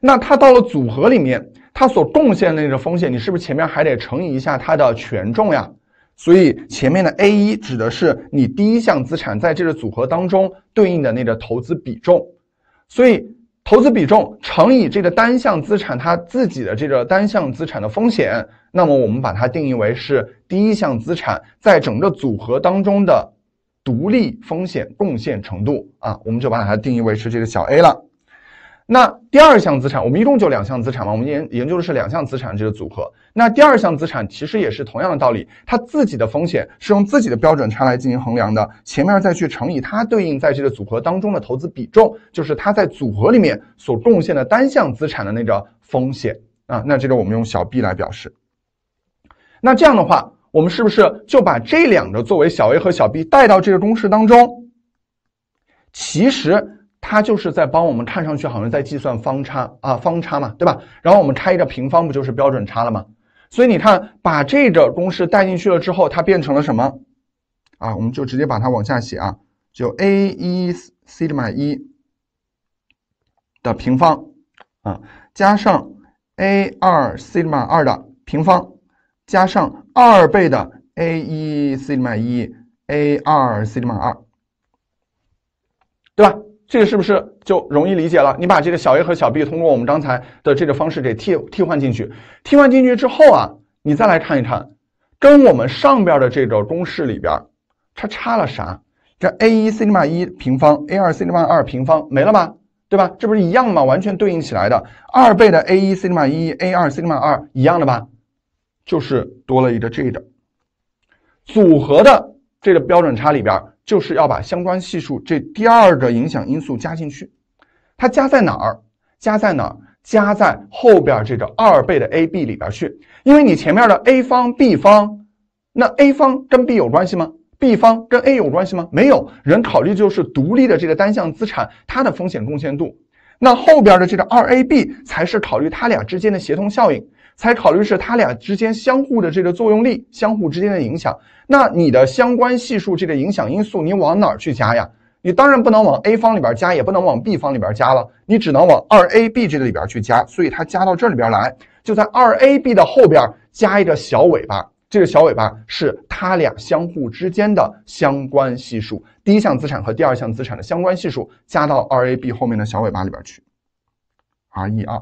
那它到了组合里面，它所贡献的那个风险，你是不是前面还得乘以一下它的权重呀？所以前面的 A 一指的是你第一项资产在这个组合当中对应的那个投资比重，所以。投资比重乘以这个单项资产它自己的这个单项资产的风险，那么我们把它定义为是第一项资产在整个组合当中的独立风险贡献程度啊，我们就把它定义为是这个小 a 了。那第二项资产，我们一共就两项资产嘛，我们研研究的是两项资产这个组合。那第二项资产其实也是同样的道理，它自己的风险是用自己的标准差来进行衡量的，前面再去乘以它对应在这个组合当中的投资比重，就是它在组合里面所贡献的单项资产的那个风险啊。那这个我们用小 b 来表示。那这样的话，我们是不是就把这两个作为小 a 和小 b 带到这个公式当中？其实。它就是在帮我们，看上去好像在计算方差啊，方差嘛，对吧？然后我们开个平方，不就是标准差了吗？所以你看，把这个公式带进去了之后，它变成了什么？啊，我们就直接把它往下写啊，就 a 一西格玛一的平方啊，加上 a 二西格玛二的平方，加上二倍的 a 一西格玛一 a 二西格玛二，对吧？这个是不是就容易理解了？你把这个小 a 和小 b 通过我们刚才的这个方式给替替换进去，替换进去之后啊，你再来看一看，跟我们上边的这个公式里边，它差了啥？这 a 一 g m a 一平方，a 二 g m a 二平方，没了吧？对吧？这不是一样吗？完全对应起来的，二倍的 a 一 g m a 一，a 二 g m a 二，一样的吧？就是多了一个 g 的组合的这个标准差里边。就是要把相关系数这第二个影响因素加进去，它加在哪儿？加在哪儿？加在后边这个二倍的 AB 里边去。因为你前面的 A 方、B 方，那 A 方跟 B 有关系吗？B 方跟 A 有关系吗？没有人考虑，就是独立的这个单项资产它的风险贡献度。那后边的这个二 AB 才是考虑它俩之间的协同效应。才考虑是它俩之间相互的这个作用力，相互之间的影响。那你的相关系数这个影响因素，你往哪儿去加呀？你当然不能往 a 方里边加，也不能往 b 方里边加了，你只能往 2ab 这个里边去加。所以它加到这里边来，就在 2ab 的后边加一个小尾巴。这个小尾巴是它俩相互之间的相关系数，第一项资产和第二项资产的相关系数，加到 2ab 后面的小尾巴里边去，r e 二。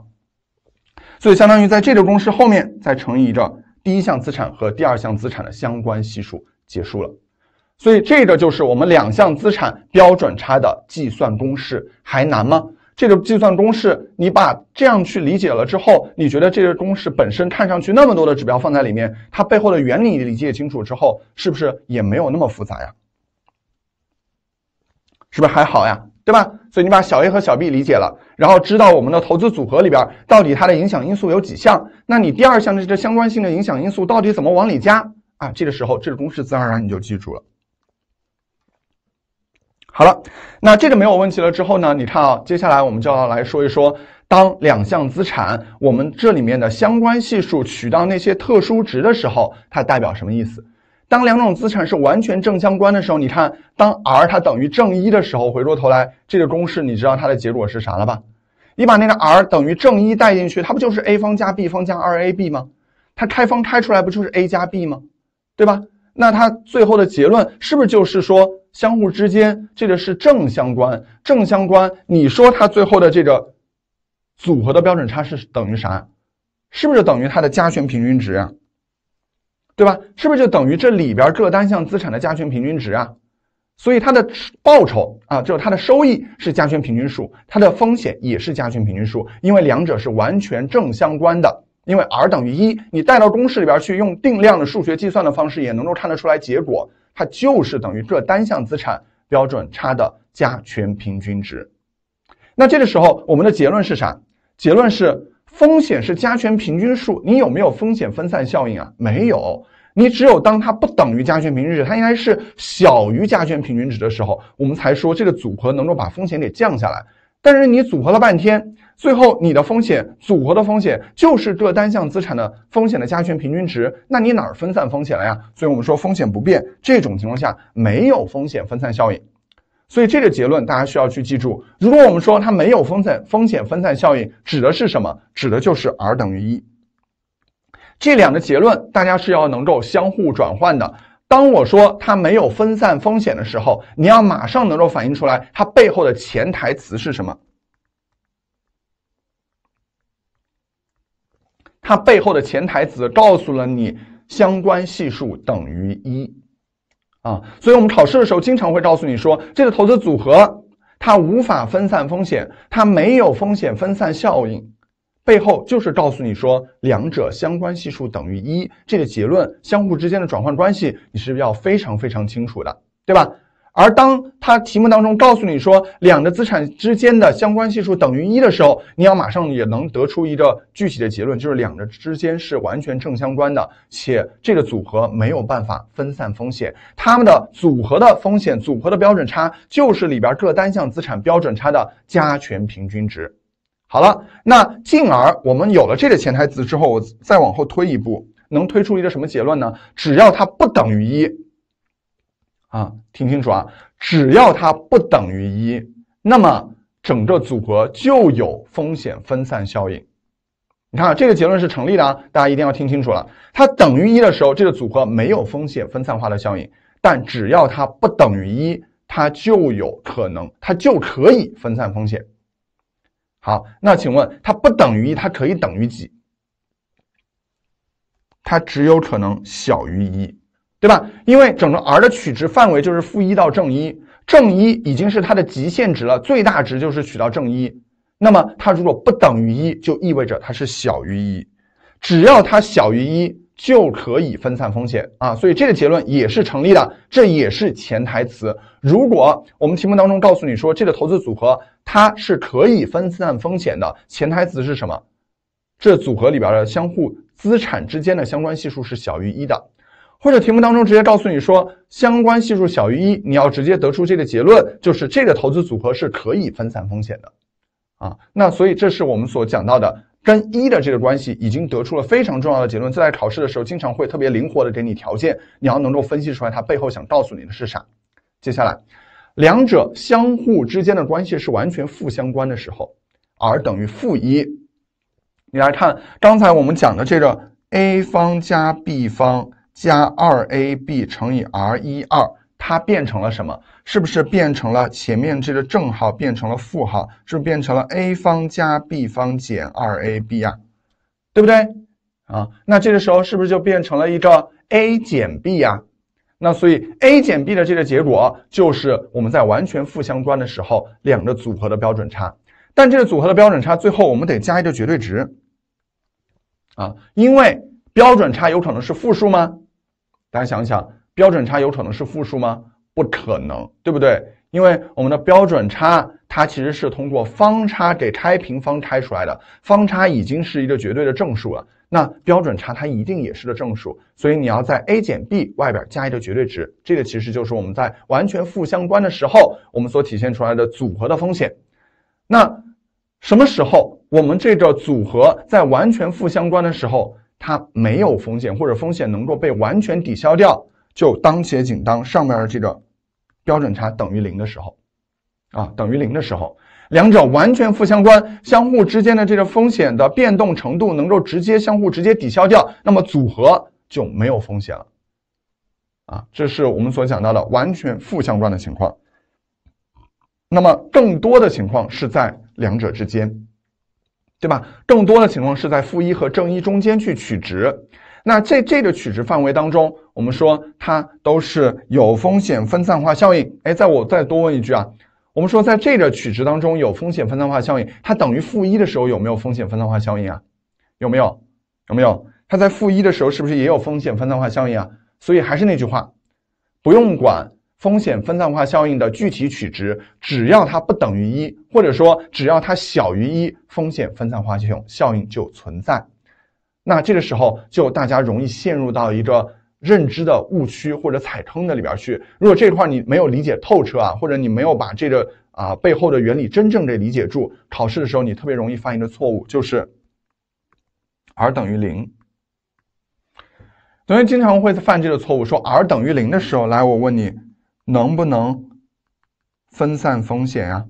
所以相当于在这个公式后面再乘以一个第一项资产和第二项资产的相关系数，结束了。所以这个就是我们两项资产标准差的计算公式，还难吗？这个计算公式，你把这样去理解了之后，你觉得这个公式本身看上去那么多的指标放在里面，它背后的原理理解清楚之后，是不是也没有那么复杂呀？是不是还好呀？对吧？所以你把小 a 和小 b 理解了，然后知道我们的投资组合里边到底它的影响因素有几项，那你第二项的这相关性的影响因素到底怎么往里加啊？这个时候这个公式自然而然你就记住了。好了，那这个没有问题了之后呢，你看啊，接下来我们就要来说一说，当两项资产我们这里面的相关系数取到那些特殊值的时候，它代表什么意思？当两种资产是完全正相关的时候，你看，当 r 它等于正一的时候，回过头来这个公式，你知道它的结果是啥了吧？你把那个 r 等于正一带进去，它不就是 a 方加 b 方加二 ab 吗？它开方开出来不就是 a 加 b 吗？对吧？那它最后的结论是不是就是说相互之间这个是正相关？正相关，你说它最后的这个组合的标准差是等于啥？是不是等于它的加权平均值啊？对吧？是不是就等于这里边这单项资产的加权平均值啊？所以它的报酬啊，就是它的收益是加权平均数，它的风险也是加权平均数，因为两者是完全正相关的，因为 r 等于一，你带到公式里边去，用定量的数学计算的方式，也能够看得出来，结果它就是等于这单项资产标准差的加权平均值。那这个时候，我们的结论是啥？结论是。风险是加权平均数，你有没有风险分散效应啊？没有，你只有当它不等于加权平均值，它应该是小于加权平均值的时候，我们才说这个组合能够把风险给降下来。但是你组合了半天，最后你的风险组合的风险就是各单项资产的风险的加权平均值，那你哪儿分散风险了呀？所以我们说风险不变，这种情况下没有风险分散效应。所以这个结论大家需要去记住。如果我们说它没有风险风险分散效应，指的是什么？指的就是 r 等于一。这两个结论大家是要能够相互转换的。当我说它没有分散风险的时候，你要马上能够反映出来它背后的潜台词是什么？它背后的潜台词告诉了你相关系数等于一。啊，所以我们考试的时候经常会告诉你说，这个投资组合它无法分散风险，它没有风险分散效应，背后就是告诉你说两者相关系数等于一，这个结论相互之间的转换关系，你是不是要非常非常清楚的，对吧？而当它题目当中告诉你说两个资产之间的相关系数等于一的时候，你要马上也能得出一个具体的结论，就是两者之间是完全正相关的，且这个组合没有办法分散风险，它们的组合的风险、组合的标准差就是里边各单项资产标准差的加权平均值。好了，那进而我们有了这个潜台词之后，我再往后推一步，能推出一个什么结论呢？只要它不等于一。啊，听清楚啊！只要它不等于一，那么整个组合就有风险分散效应。你看，这个结论是成立的啊！大家一定要听清楚了。它等于一的时候，这个组合没有风险分散化的效应。但只要它不等于一，它就有可能，它就可以分散风险。好，那请问它不等于一，它可以等于几？它只有可能小于一。对吧？因为整个 r 的取值范围就是负一到正一，正一已经是它的极限值了，最大值就是取到正一。那么它如果不等于一，就意味着它是小于一。只要它小于一，就可以分散风险啊！所以这个结论也是成立的，这也是潜台词。如果我们题目当中告诉你说这个投资组合它是可以分散风险的，潜台词是什么？这组合里边的相互资产之间的相关系数是小于一的。或者题目当中直接告诉你说相关系数小于一，你要直接得出这个结论，就是这个投资组合是可以分散风险的，啊，那所以这是我们所讲到的跟一的这个关系已经得出了非常重要的结论。在考试的时候，经常会特别灵活的给你条件，你要能够分析出来它背后想告诉你的是啥。接下来，两者相互之间的关系是完全负相关的时候，r 等于负一。你来看刚才我们讲的这个 a 方加 b 方。加 2ab 乘以 r 一二，它变成了什么？是不是变成了前面这个正号变成了负号？是不是变成了 a 方加 b 方减 2ab 啊？对不对啊？那这个时候是不是就变成了一个 a 减 b 啊？那所以 a 减 b 的这个结果就是我们在完全负相关的时候两个组合的标准差，但这个组合的标准差最后我们得加一个绝对值啊，因为标准差有可能是负数吗？大家想想，标准差有可能是负数吗？不可能，对不对？因为我们的标准差它其实是通过方差给开平方开出来的，方差已经是一个绝对的正数了，那标准差它一定也是个正数。所以你要在 a 减 b 外边加一个绝对值，这个其实就是我们在完全负相关的时候，我们所体现出来的组合的风险。那什么时候我们这个组合在完全负相关的时候？它没有风险，或者风险能够被完全抵消掉，就当且仅当上面的这个标准差等于零的时候，啊，等于零的时候，两者完全负相关，相互之间的这个风险的变动程度能够直接相互直接抵消掉，那么组合就没有风险了，啊，这是我们所讲到的完全负相关的情况。那么更多的情况是在两者之间。对吧？更多的情况是在负一和正一中间去取值，那这这个取值范围当中，我们说它都是有风险分散化效应。哎，在我再多问一句啊，我们说在这个取值当中有风险分散化效应，它等于负一的时候有没有风险分散化效应啊？有没有？有没有？它在负一的时候是不是也有风险分散化效应啊？所以还是那句话，不用管。风险分散化效应的具体取值，只要它不等于一，或者说只要它小于一，风险分散化效效应就存在。那这个时候就大家容易陷入到一个认知的误区或者踩坑的里边去。如果这块你没有理解透彻啊，或者你没有把这个啊背后的原理真正给理解住，考试的时候你特别容易犯一个错误，就是 r 等于零。同学经常会犯这个错误，说 r 等于零的时候，来我问你。能不能分散风险呀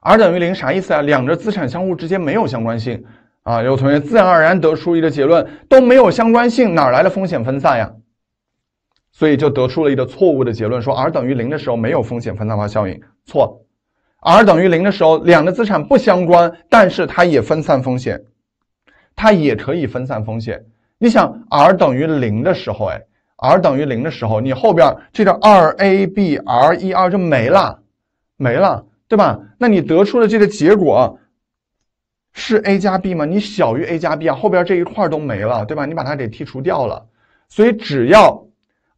？r 等于零啥意思啊？两个资产相互之间没有相关性啊！有同学自然而然得出一个结论：都没有相关性，哪来的风险分散呀？所以就得出了一个错误的结论：说 r 等于零的时候没有风险分散化效应。错，r 等于零的时候，两个资产不相关，但是它也分散风险，它也可以分散风险。你想，r 等于零的时候，哎。r 等于零的时候，你后边这个 2abr 一 r 就没了，没了，对吧？那你得出的这个结果是 a 加 b 吗？你小于 a 加 b 啊，后边这一块都没了，对吧？你把它给剔除掉了。所以只要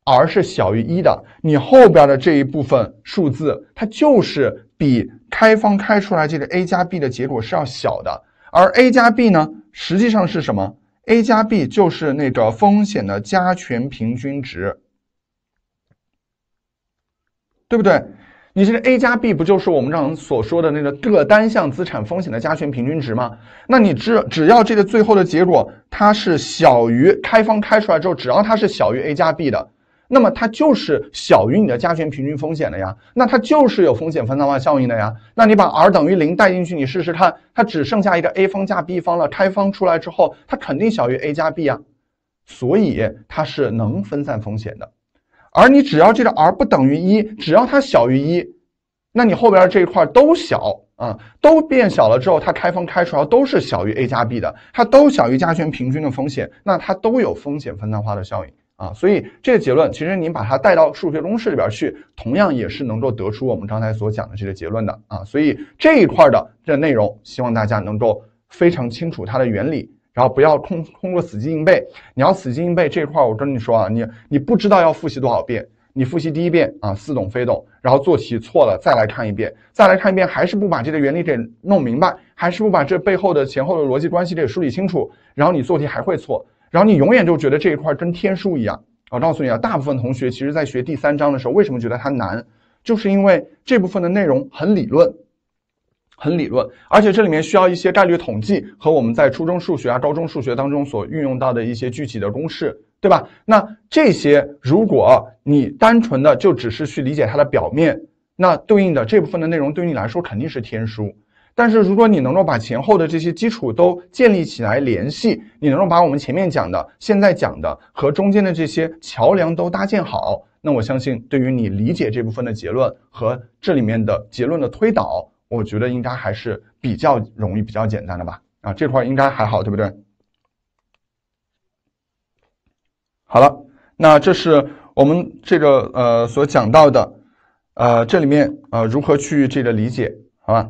r 是小于一的，你后边的这一部分数字，它就是比开方开出来这个 a 加 b 的结果是要小的。而 a 加 b 呢，实际上是什么？a 加 b 就是那个风险的加权平均值，对不对？你这个 a 加 b 不就是我们常所说的那个各单项资产风险的加权平均值吗？那你只只要这个最后的结果，它是小于开方开出来之后，只要它是小于 a 加 b 的。那么它就是小于你的加权平均风险的呀，那它就是有风险分散化效应的呀。那你把 r 等于零带进去，你试试看，它只剩下一个 a 方加 b 方了，开方出来之后，它肯定小于 a 加 b 啊，所以它是能分散风险的。而你只要这个 r 不等于一，只要它小于一，那你后边这一块都小啊，都变小了之后，它开方开出来都是小于 a 加 b 的，它都小于加权平均的风险，那它都有风险分散化的效应。啊，所以这个结论其实你把它带到数学公式里边去，同样也是能够得出我们刚才所讲的这个结论的啊。所以这一块的这内容，希望大家能够非常清楚它的原理，然后不要通通过死记硬背。你要死记硬背这一块，我跟你说啊，你你不知道要复习多少遍。你复习第一遍啊，似懂非懂，然后做题错了，再来看一遍，再来看一遍，还是不把这个原理给弄明白，还是不把这背后的前后的逻辑关系给梳理清楚，然后你做题还会错。然后你永远就觉得这一块跟天书一样。我告诉你啊，大部分同学其实在学第三章的时候，为什么觉得它难，就是因为这部分的内容很理论，很理论，而且这里面需要一些概率统计和我们在初中数学啊、高中数学当中所运用到的一些具体的公式，对吧？那这些如果你单纯的就只是去理解它的表面，那对应的这部分的内容，对于你来说肯定是天书。但是，如果你能够把前后的这些基础都建立起来、联系，你能够把我们前面讲的、现在讲的和中间的这些桥梁都搭建好，那我相信，对于你理解这部分的结论和这里面的结论的推导，我觉得应该还是比较容易、比较简单的吧？啊，这块应该还好，对不对？好了，那这是我们这个呃所讲到的，呃，这里面呃如何去这个理解？好吧？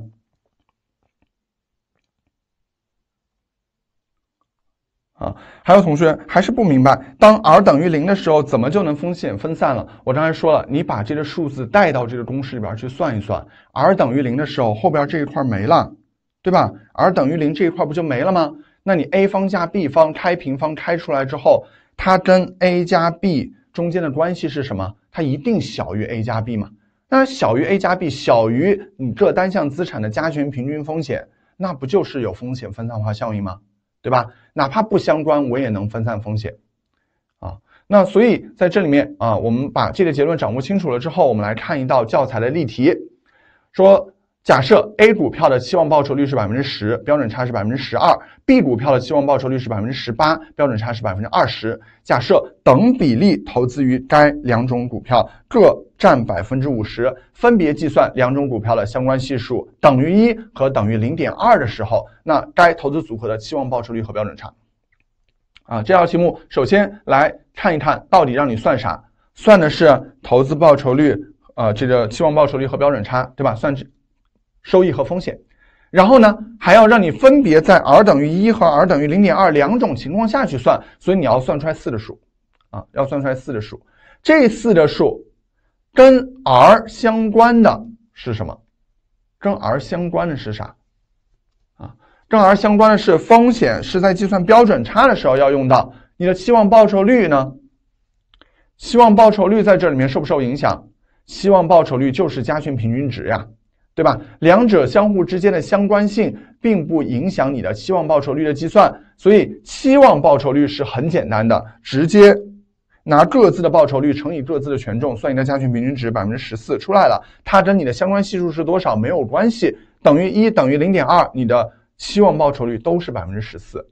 啊，还有同学还是不明白，当 r 等于零的时候，怎么就能风险分散了？我刚才说了，你把这个数字带到这个公式里边去算一算，r 等于零的时候，后边这一块没了，对吧？r 等于零这一块不就没了吗？那你 a 方加 b 方开平方开出来之后，它跟 a 加 b 中间的关系是什么？它一定小于 a 加 b 嘛？那小于 a 加 b，小于你各单项资产的加权平均风险，那不就是有风险分散化效应吗？对吧？哪怕不相关，我也能分散风险，啊，那所以在这里面啊，我们把这个结论掌握清楚了之后，我们来看一道教材的例题，说假设 A 股票的期望报酬率是百分之十，标准差是百分之十二；B 股票的期望报酬率是百分之十八，标准差是百分之二十。假设等比例投资于该两种股票各。占百分之五十，分别计算两种股票的相关系数等于一和等于零点二的时候，那该投资组合的期望报酬率和标准差。啊，这道题目首先来看一看到底让你算啥，算的是投资报酬率，啊，这个期望报酬率和标准差，对吧？算收益和风险。然后呢，还要让你分别在 r 等于一和 r 等于零点二两种情况下去算，所以你要算出来四的数，啊，要算出来四的数，这四的数。跟 r 相关的是什么？跟 r 相关的是啥？啊，跟 r 相关的是风险，是在计算标准差的时候要用到。你的期望报酬率呢？期望报酬率在这里面受不受影响？期望报酬率就是加权平均值呀，对吧？两者相互之间的相关性并不影响你的期望报酬率的计算，所以期望报酬率是很简单的，直接。拿各自的报酬率乘以各自的权重，算你的加权平均值百分之十四出来了。它跟你的相关系数是多少没有关系，等于一等于零点二，你的期望报酬率都是百分之十四。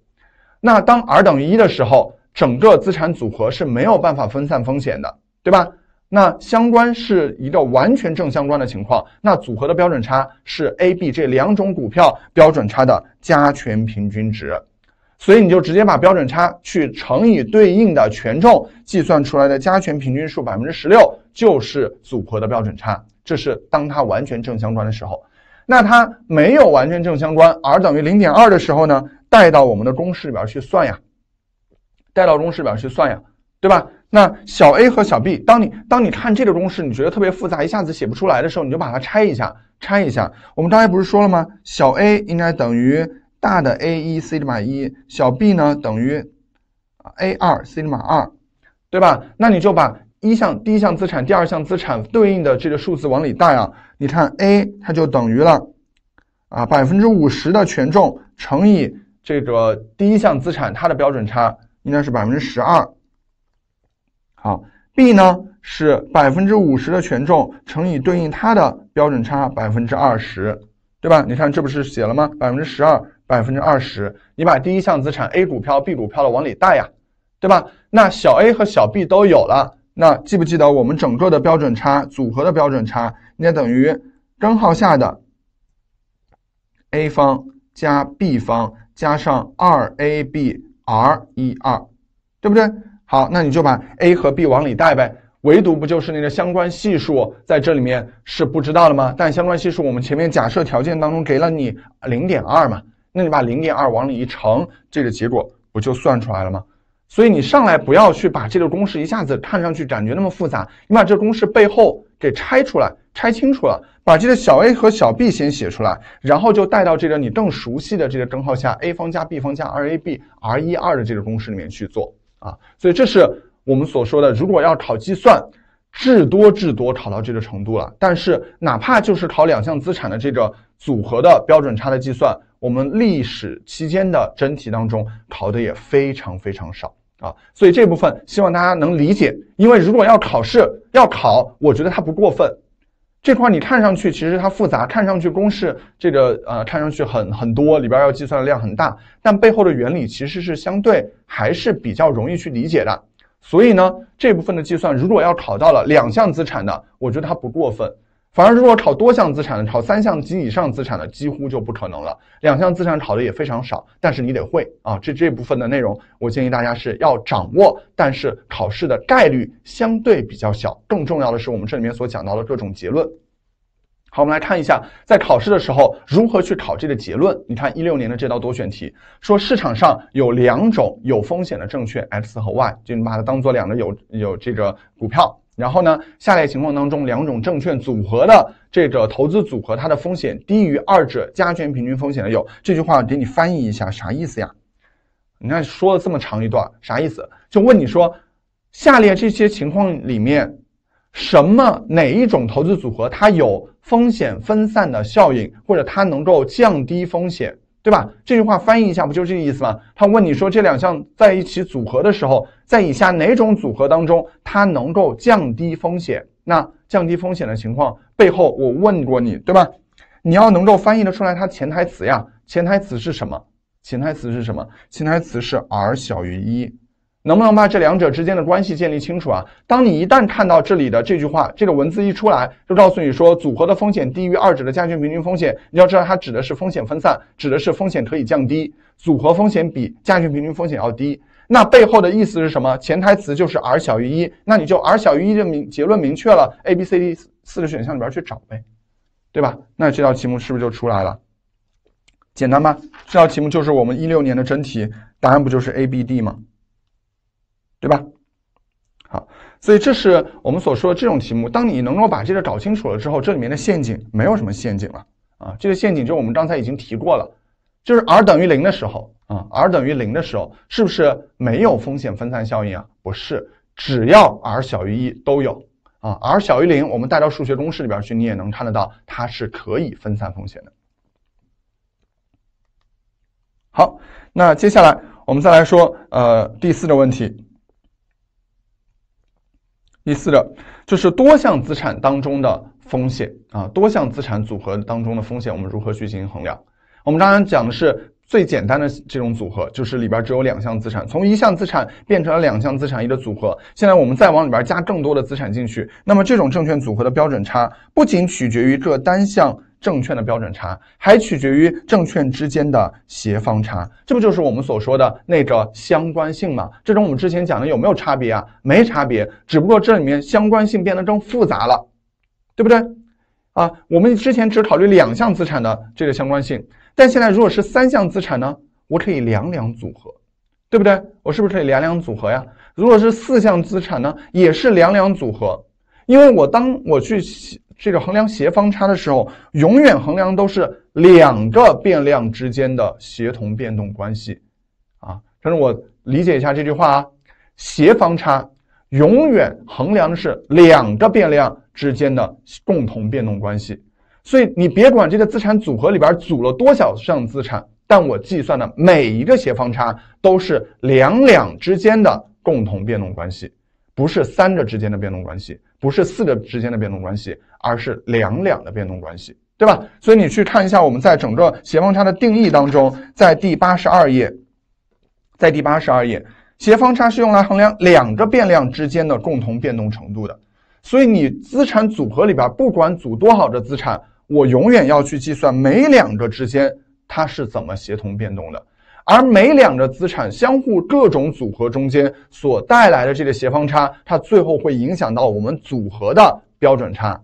那当 r 等于一的时候，整个资产组合是没有办法分散风险的，对吧？那相关是一个完全正相关的情况，那组合的标准差是 A、B 这两种股票标准差的加权平均值。所以你就直接把标准差去乘以对应的权重，计算出来的加权平均数百分之十六就是组合的标准差。这是当它完全正相关的时候。那它没有完全正相关，r 等于零点二的时候呢？带到我们的公式里边去算呀，带到公式里边去算呀，对吧？那小 a 和小 b，当你当你看这个公式，你觉得特别复杂，一下子写不出来的时候，你就把它拆一下，拆一下。我们刚才不是说了吗？小 a 应该等于。大的 A 一 C 里码一小 B 呢等于 A 二 C 里码二，对吧？那你就把一项第一项资产、第二项资产对应的这个数字往里带啊。你看 A 它就等于了啊百分之五十的权重乘以这个第一项资产它的标准差应该是百分之十二。好，B 呢是百分之五十的权重乘以对应它的标准差百分之二十，对吧？你看这不是写了吗？百分之十二。百分之二十，你把第一项资产 A 股票、B 股票的往里带呀，对吧？那小 A 和小 B 都有了，那记不记得我们整个的标准差组合的标准差应该等于根号下的 A 方加 B 方加上二 ABR 一二，对不对？好，那你就把 A 和 B 往里带呗，唯独不就是那个相关系数在这里面是不知道的吗？但相关系数我们前面假设条件当中给了你零点二嘛。那你把零点二往里一乘，这个结果不就算出来了吗？所以你上来不要去把这个公式一下子看上去感觉那么复杂，你把这公式背后给拆出来，拆清楚了，把这个小 a 和小 b 先写出来，然后就带到这个你更熟悉的这个根号下 a 方加 b 方加二 abr 一二的这个公式里面去做啊。所以这是我们所说的，如果要考计算，至多至多考到这个程度了。但是哪怕就是考两项资产的这个组合的标准差的计算。我们历史期间的真题当中考的也非常非常少啊，所以这部分希望大家能理解。因为如果要考试要考，我觉得它不过分。这块你看上去其实它复杂，看上去公式这个呃看上去很很多，里边要计算的量很大，但背后的原理其实是相对还是比较容易去理解的。所以呢，这部分的计算如果要考到了两项资产的，我觉得它不过分。反而如果考多项资产的，考三项及以上资产的，几乎就不可能了。两项资产考的也非常少，但是你得会啊，这这部分的内容我建议大家是要掌握。但是考试的概率相对比较小。更重要的是我们这里面所讲到的各种结论。好，我们来看一下，在考试的时候如何去考这个结论。你看一六年的这道多选题，说市场上有两种有风险的证券 X 和 Y，就你把它当做两个有有这个股票。然后呢？下列情况当中，两种证券组合的这个投资组合，它的风险低于二者加权平均风险的有。这句话给你翻译一下，啥意思呀？你看说了这么长一段，啥意思？就问你说，下列这些情况里面，什么哪一种投资组合它有风险分散的效应，或者它能够降低风险，对吧？这句话翻译一下，不就这个意思吗？他问你说，这两项在一起组合的时候。在以下哪种组合当中，它能够降低风险？那降低风险的情况背后，我问过你，对吧？你要能够翻译得出来，它潜台词呀？潜台词是什么？潜台词是什么？潜台词是 r 小于一，能不能把这两者之间的关系建立清楚啊？当你一旦看到这里的这句话，这个文字一出来，就告诉你说组合的风险低于二者的加权平均风险，你要知道它指的是风险分散，指的是风险可以降低，组合风险比加权平均风险要低。那背后的意思是什么？潜台词就是 r 小于一，那你就 r 小于一就明结论明确了，A、B、C、D 四个选项里边去找呗，对吧？那这道题目是不是就出来了？简单吗？这道题目就是我们一六年的真题，答案不就是 A、B、D 吗？对吧？好，所以这是我们所说的这种题目，当你能够把这个搞清楚了之后，这里面的陷阱没有什么陷阱了啊，这个陷阱就是我们刚才已经提过了，就是 r 等于零的时候。啊，r 等于零的时候，是不是没有风险分散效应啊？不是，只要 r 小于一都有啊。r 小于零，我们带到数学公式里边去，你也能看得到，它是可以分散风险的。好，那接下来我们再来说，呃，第四个问题。第四个就是多项资产当中的风险啊，多项资产组合当中的风险，我们如何去进行衡量？我们刚刚讲的是。最简单的这种组合就是里边只有两项资产，从一项资产变成了两项资产一的组合。现在我们再往里边加更多的资产进去，那么这种证券组合的标准差不仅取决于各单项证券的标准差，还取决于证券之间的协方差。这不就是我们所说的那个相关性吗？这种我们之前讲的有没有差别啊？没差别，只不过这里面相关性变得更复杂了，对不对？啊，我们之前只考虑两项资产的这个相关性。但现在如果是三项资产呢？我可以两两组合，对不对？我是不是可以两两组合呀？如果是四项资产呢，也是两两组合，因为我当我去这个衡量协方差的时候，永远衡量都是两个变量之间的协同变动关系啊。但是我理解一下这句话啊，协方差永远衡量的是两个变量之间的共同变动关系。所以你别管这个资产组合里边组了多少项资产，但我计算的每一个协方差都是两两之间的共同变动关系，不是三个之间的变动关系，不是四个之间的变动关系，而是两两的变动关系，对吧？所以你去看一下我们在整个协方差的定义当中，在第八十二页，在第八十二页，协方差是用来衡量两个变量之间的共同变动程度的。所以你资产组合里边不管组多好的资产。我永远要去计算每两个之间它是怎么协同变动的，而每两个资产相互各种组合中间所带来的这个协方差，它最后会影响到我们组合的标准差。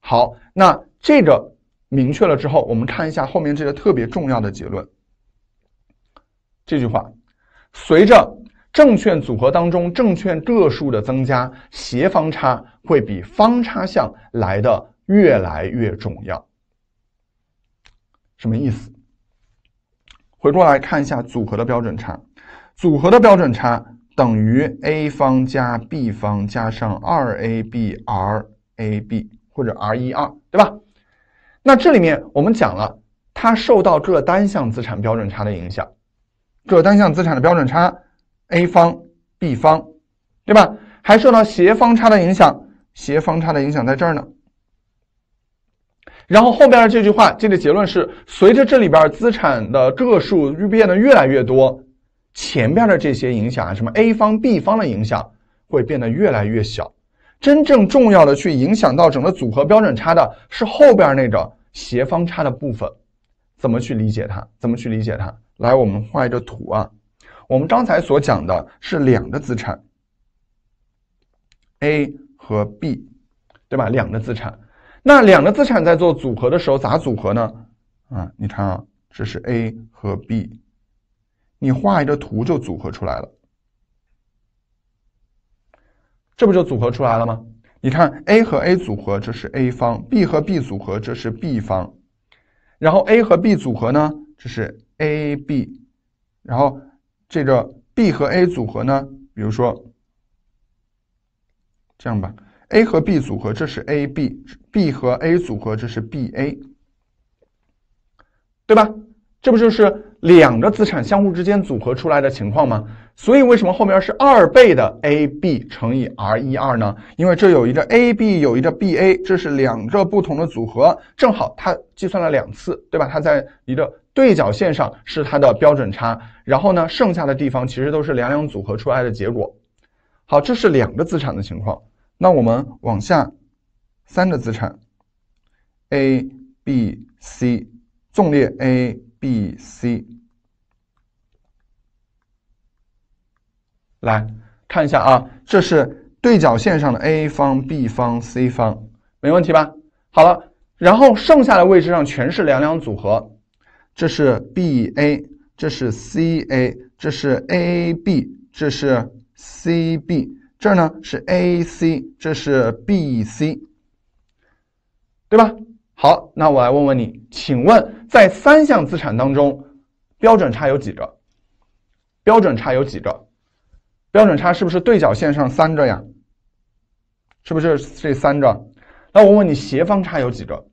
好，那这个明确了之后，我们看一下后面这个特别重要的结论。这句话：随着证券组合当中证券个数的增加，协方差会比方差项来的。越来越重要，什么意思？回过来看一下组合的标准差，组合的标准差等于 a 方加 b 方加上二 abrab 或者 r 一二，对吧？那这里面我们讲了，它受到各单项资产标准差的影响，各单项资产的标准差 a 方、b 方，对吧？还受到斜方差的影响，斜方差的影响在这儿呢。然后后边的这句话，这个结论是：随着这里边资产的个数变得越来越多，前边的这些影响啊，什么 A 方、B 方的影响会变得越来越小。真正重要的去影响到整个组合标准差的是后边那个斜方差的部分。怎么去理解它？怎么去理解它？来，我们画一个图啊。我们刚才所讲的是两个资产 A 和 B，对吧？两个资产。那两个资产在做组合的时候咋组合呢？啊，你看啊，这是 A 和 B，你画一个图就组合出来了，这不就组合出来了吗？你看 A 和 A 组合，这是 A 方；B 和 B 组合，这是 B 方；然后 A 和 B 组合呢，这是 AB；然后这个 B 和 A 组合呢，比如说这样吧。A 和 B 组合，这是 AB；B 和 A 组合，这是 BA，对吧？这不就是两个资产相互之间组合出来的情况吗？所以为什么后面是二倍的 AB 乘以 r 一二呢？因为这有一个 AB，有一个 BA，这是两个不同的组合，正好它计算了两次，对吧？它在一个对角线上是它的标准差，然后呢，剩下的地方其实都是两两组合出来的结果。好，这是两个资产的情况。那我们往下，三个资产，A、B、C，纵列 A、B、C，来看一下啊，这是对角线上的 A 方、B 方、C 方，没问题吧？好了，然后剩下的位置上全是两两组合，这是 B A，这是 C A，这是 A B，这是 C B。这儿呢是 AC，这是 BC，对吧？好，那我来问问你，请问在三项资产当中，标准差有几个？标准差有几个？标准差是不是对角线上三个呀？是不是这三个？那我问你，斜方差有几个？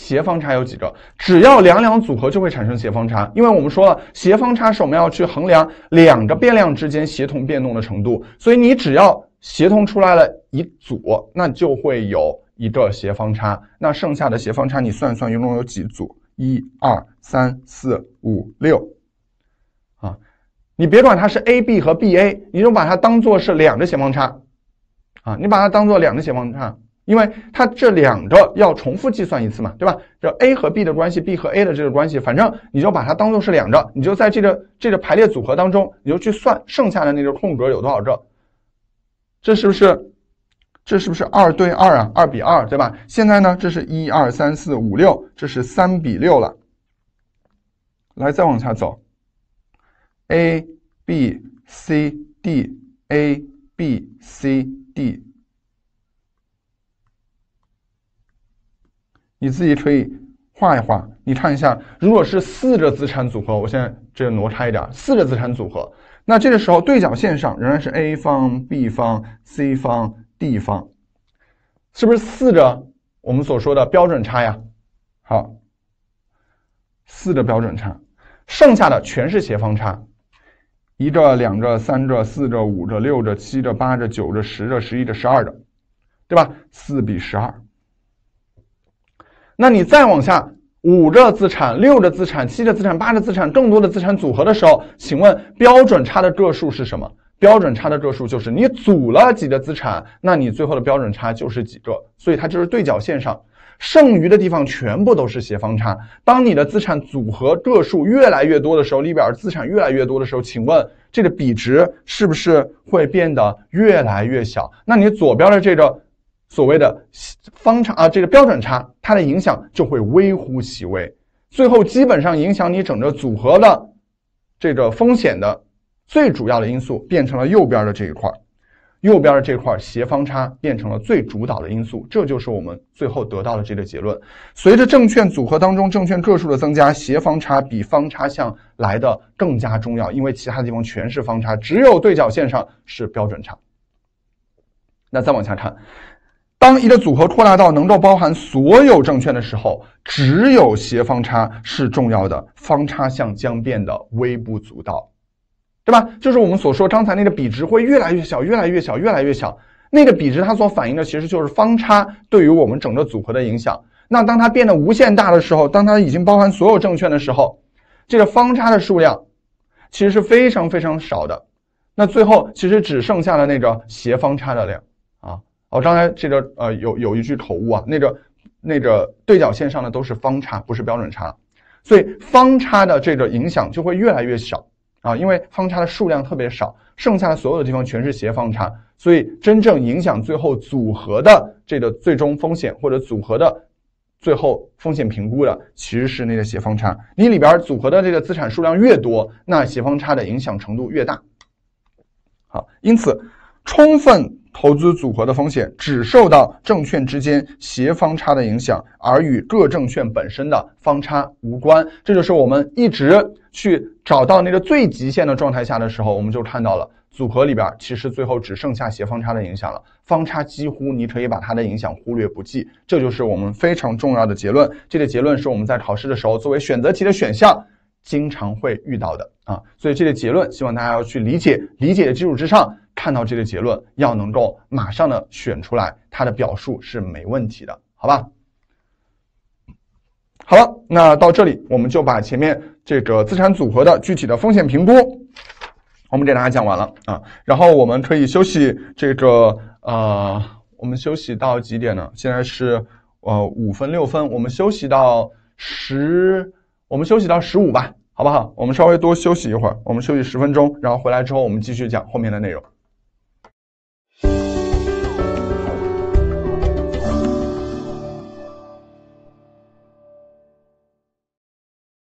斜方差有几个？只要两两组合就会产生斜方差，因为我们说了，斜方差是我们要去衡量两个变量之间协同变动的程度，所以你只要协同出来了一组，那就会有一个斜方差。那剩下的斜方差你算算一共有几组？一二三四五六，啊，你别管它是 AB 和 BA，你就把它当做是两个斜方差，啊，你把它当做两个斜方差。因为它这两个要重复计算一次嘛，对吧？这 A 和 B 的关系，B 和 A 的这个关系，反正你就把它当做是两个，你就在这个这个排列组合当中，你就去算剩下的那个空格有多少个。这是不是，这是不是二对二啊？二比二，对吧？现在呢，这是一二三四五六，这是三比六了。来，再往下走。ABCD，ABCD。你自己可以画一画，你看一下，如果是四个资产组合，我现在这挪开一点，四个资产组合，那这个时候对角线上仍然是 A 方、B 方、C 方、D 方，是不是四个我们所说的标准差呀？好，四个标准差，剩下的全是斜方差，一个、两个、三个、四个、五个、六个、七个、八个、九个、十个、十一个、十二个，对吧？四比十二。那你再往下，五个资产、六个资产、七个资产、八个资产，更多的资产组合的时候，请问标准差的个数是什么？标准差的个数就是你组了几个资产，那你最后的标准差就是几个，所以它就是对角线上，剩余的地方全部都是斜方差。当你的资产组合个数越来越多的时候，里边资产越来越多的时候，请问这个比值是不是会变得越来越小？那你左边的这个。所谓的方差啊，这个标准差，它的影响就会微乎其微。最后，基本上影响你整个组合的这个风险的最主要的因素变成了右边的这一块右边的这块斜方差变成了最主导的因素。这就是我们最后得到的这个结论：随着证券组合当中证券个数的增加，斜方差比方差项来的更加重要，因为其他地方全是方差，只有对角线上是标准差。那再往下看。当一个组合扩大到能够包含所有证券的时候，只有斜方差是重要的，方差项将变得微不足道，对吧？就是我们所说刚才那个比值会越来越小，越来越小，越来越小。那个比值它所反映的其实就是方差对于我们整个组合的影响。那当它变得无限大的时候，当它已经包含所有证券的时候，这个方差的数量其实是非常非常少的。那最后其实只剩下了那个斜方差的量。哦，刚才这个呃有有一句口误啊，那个那个对角线上的都是方差，不是标准差，所以方差的这个影响就会越来越少啊，因为方差的数量特别少，剩下的所有的地方全是斜方差，所以真正影响最后组合的这个最终风险或者组合的最后风险评估的其实是那个斜方差。你里边组合的这个资产数量越多，那斜方差的影响程度越大。好，因此充分。投资组合的风险只受到证券之间协方差的影响，而与各证券本身的方差无关。这就是我们一直去找到那个最极限的状态下的时候，我们就看到了组合里边其实最后只剩下斜方差的影响了，方差几乎你可以把它的影响忽略不计。这就是我们非常重要的结论。这个结论是我们在考试的时候作为选择题的选项经常会遇到的啊。所以这个结论希望大家要去理解，理解的基础之上。看到这个结论，要能够马上的选出来，它的表述是没问题的，好吧？好了，那到这里我们就把前面这个资产组合的具体的风险评估，我们给大家讲完了啊。然后我们可以休息这个，呃，我们休息到几点呢？现在是呃五分六分，我们休息到十，我们休息到十五吧，好不好？我们稍微多休息一会儿，我们休息十分钟，然后回来之后我们继续讲后面的内容。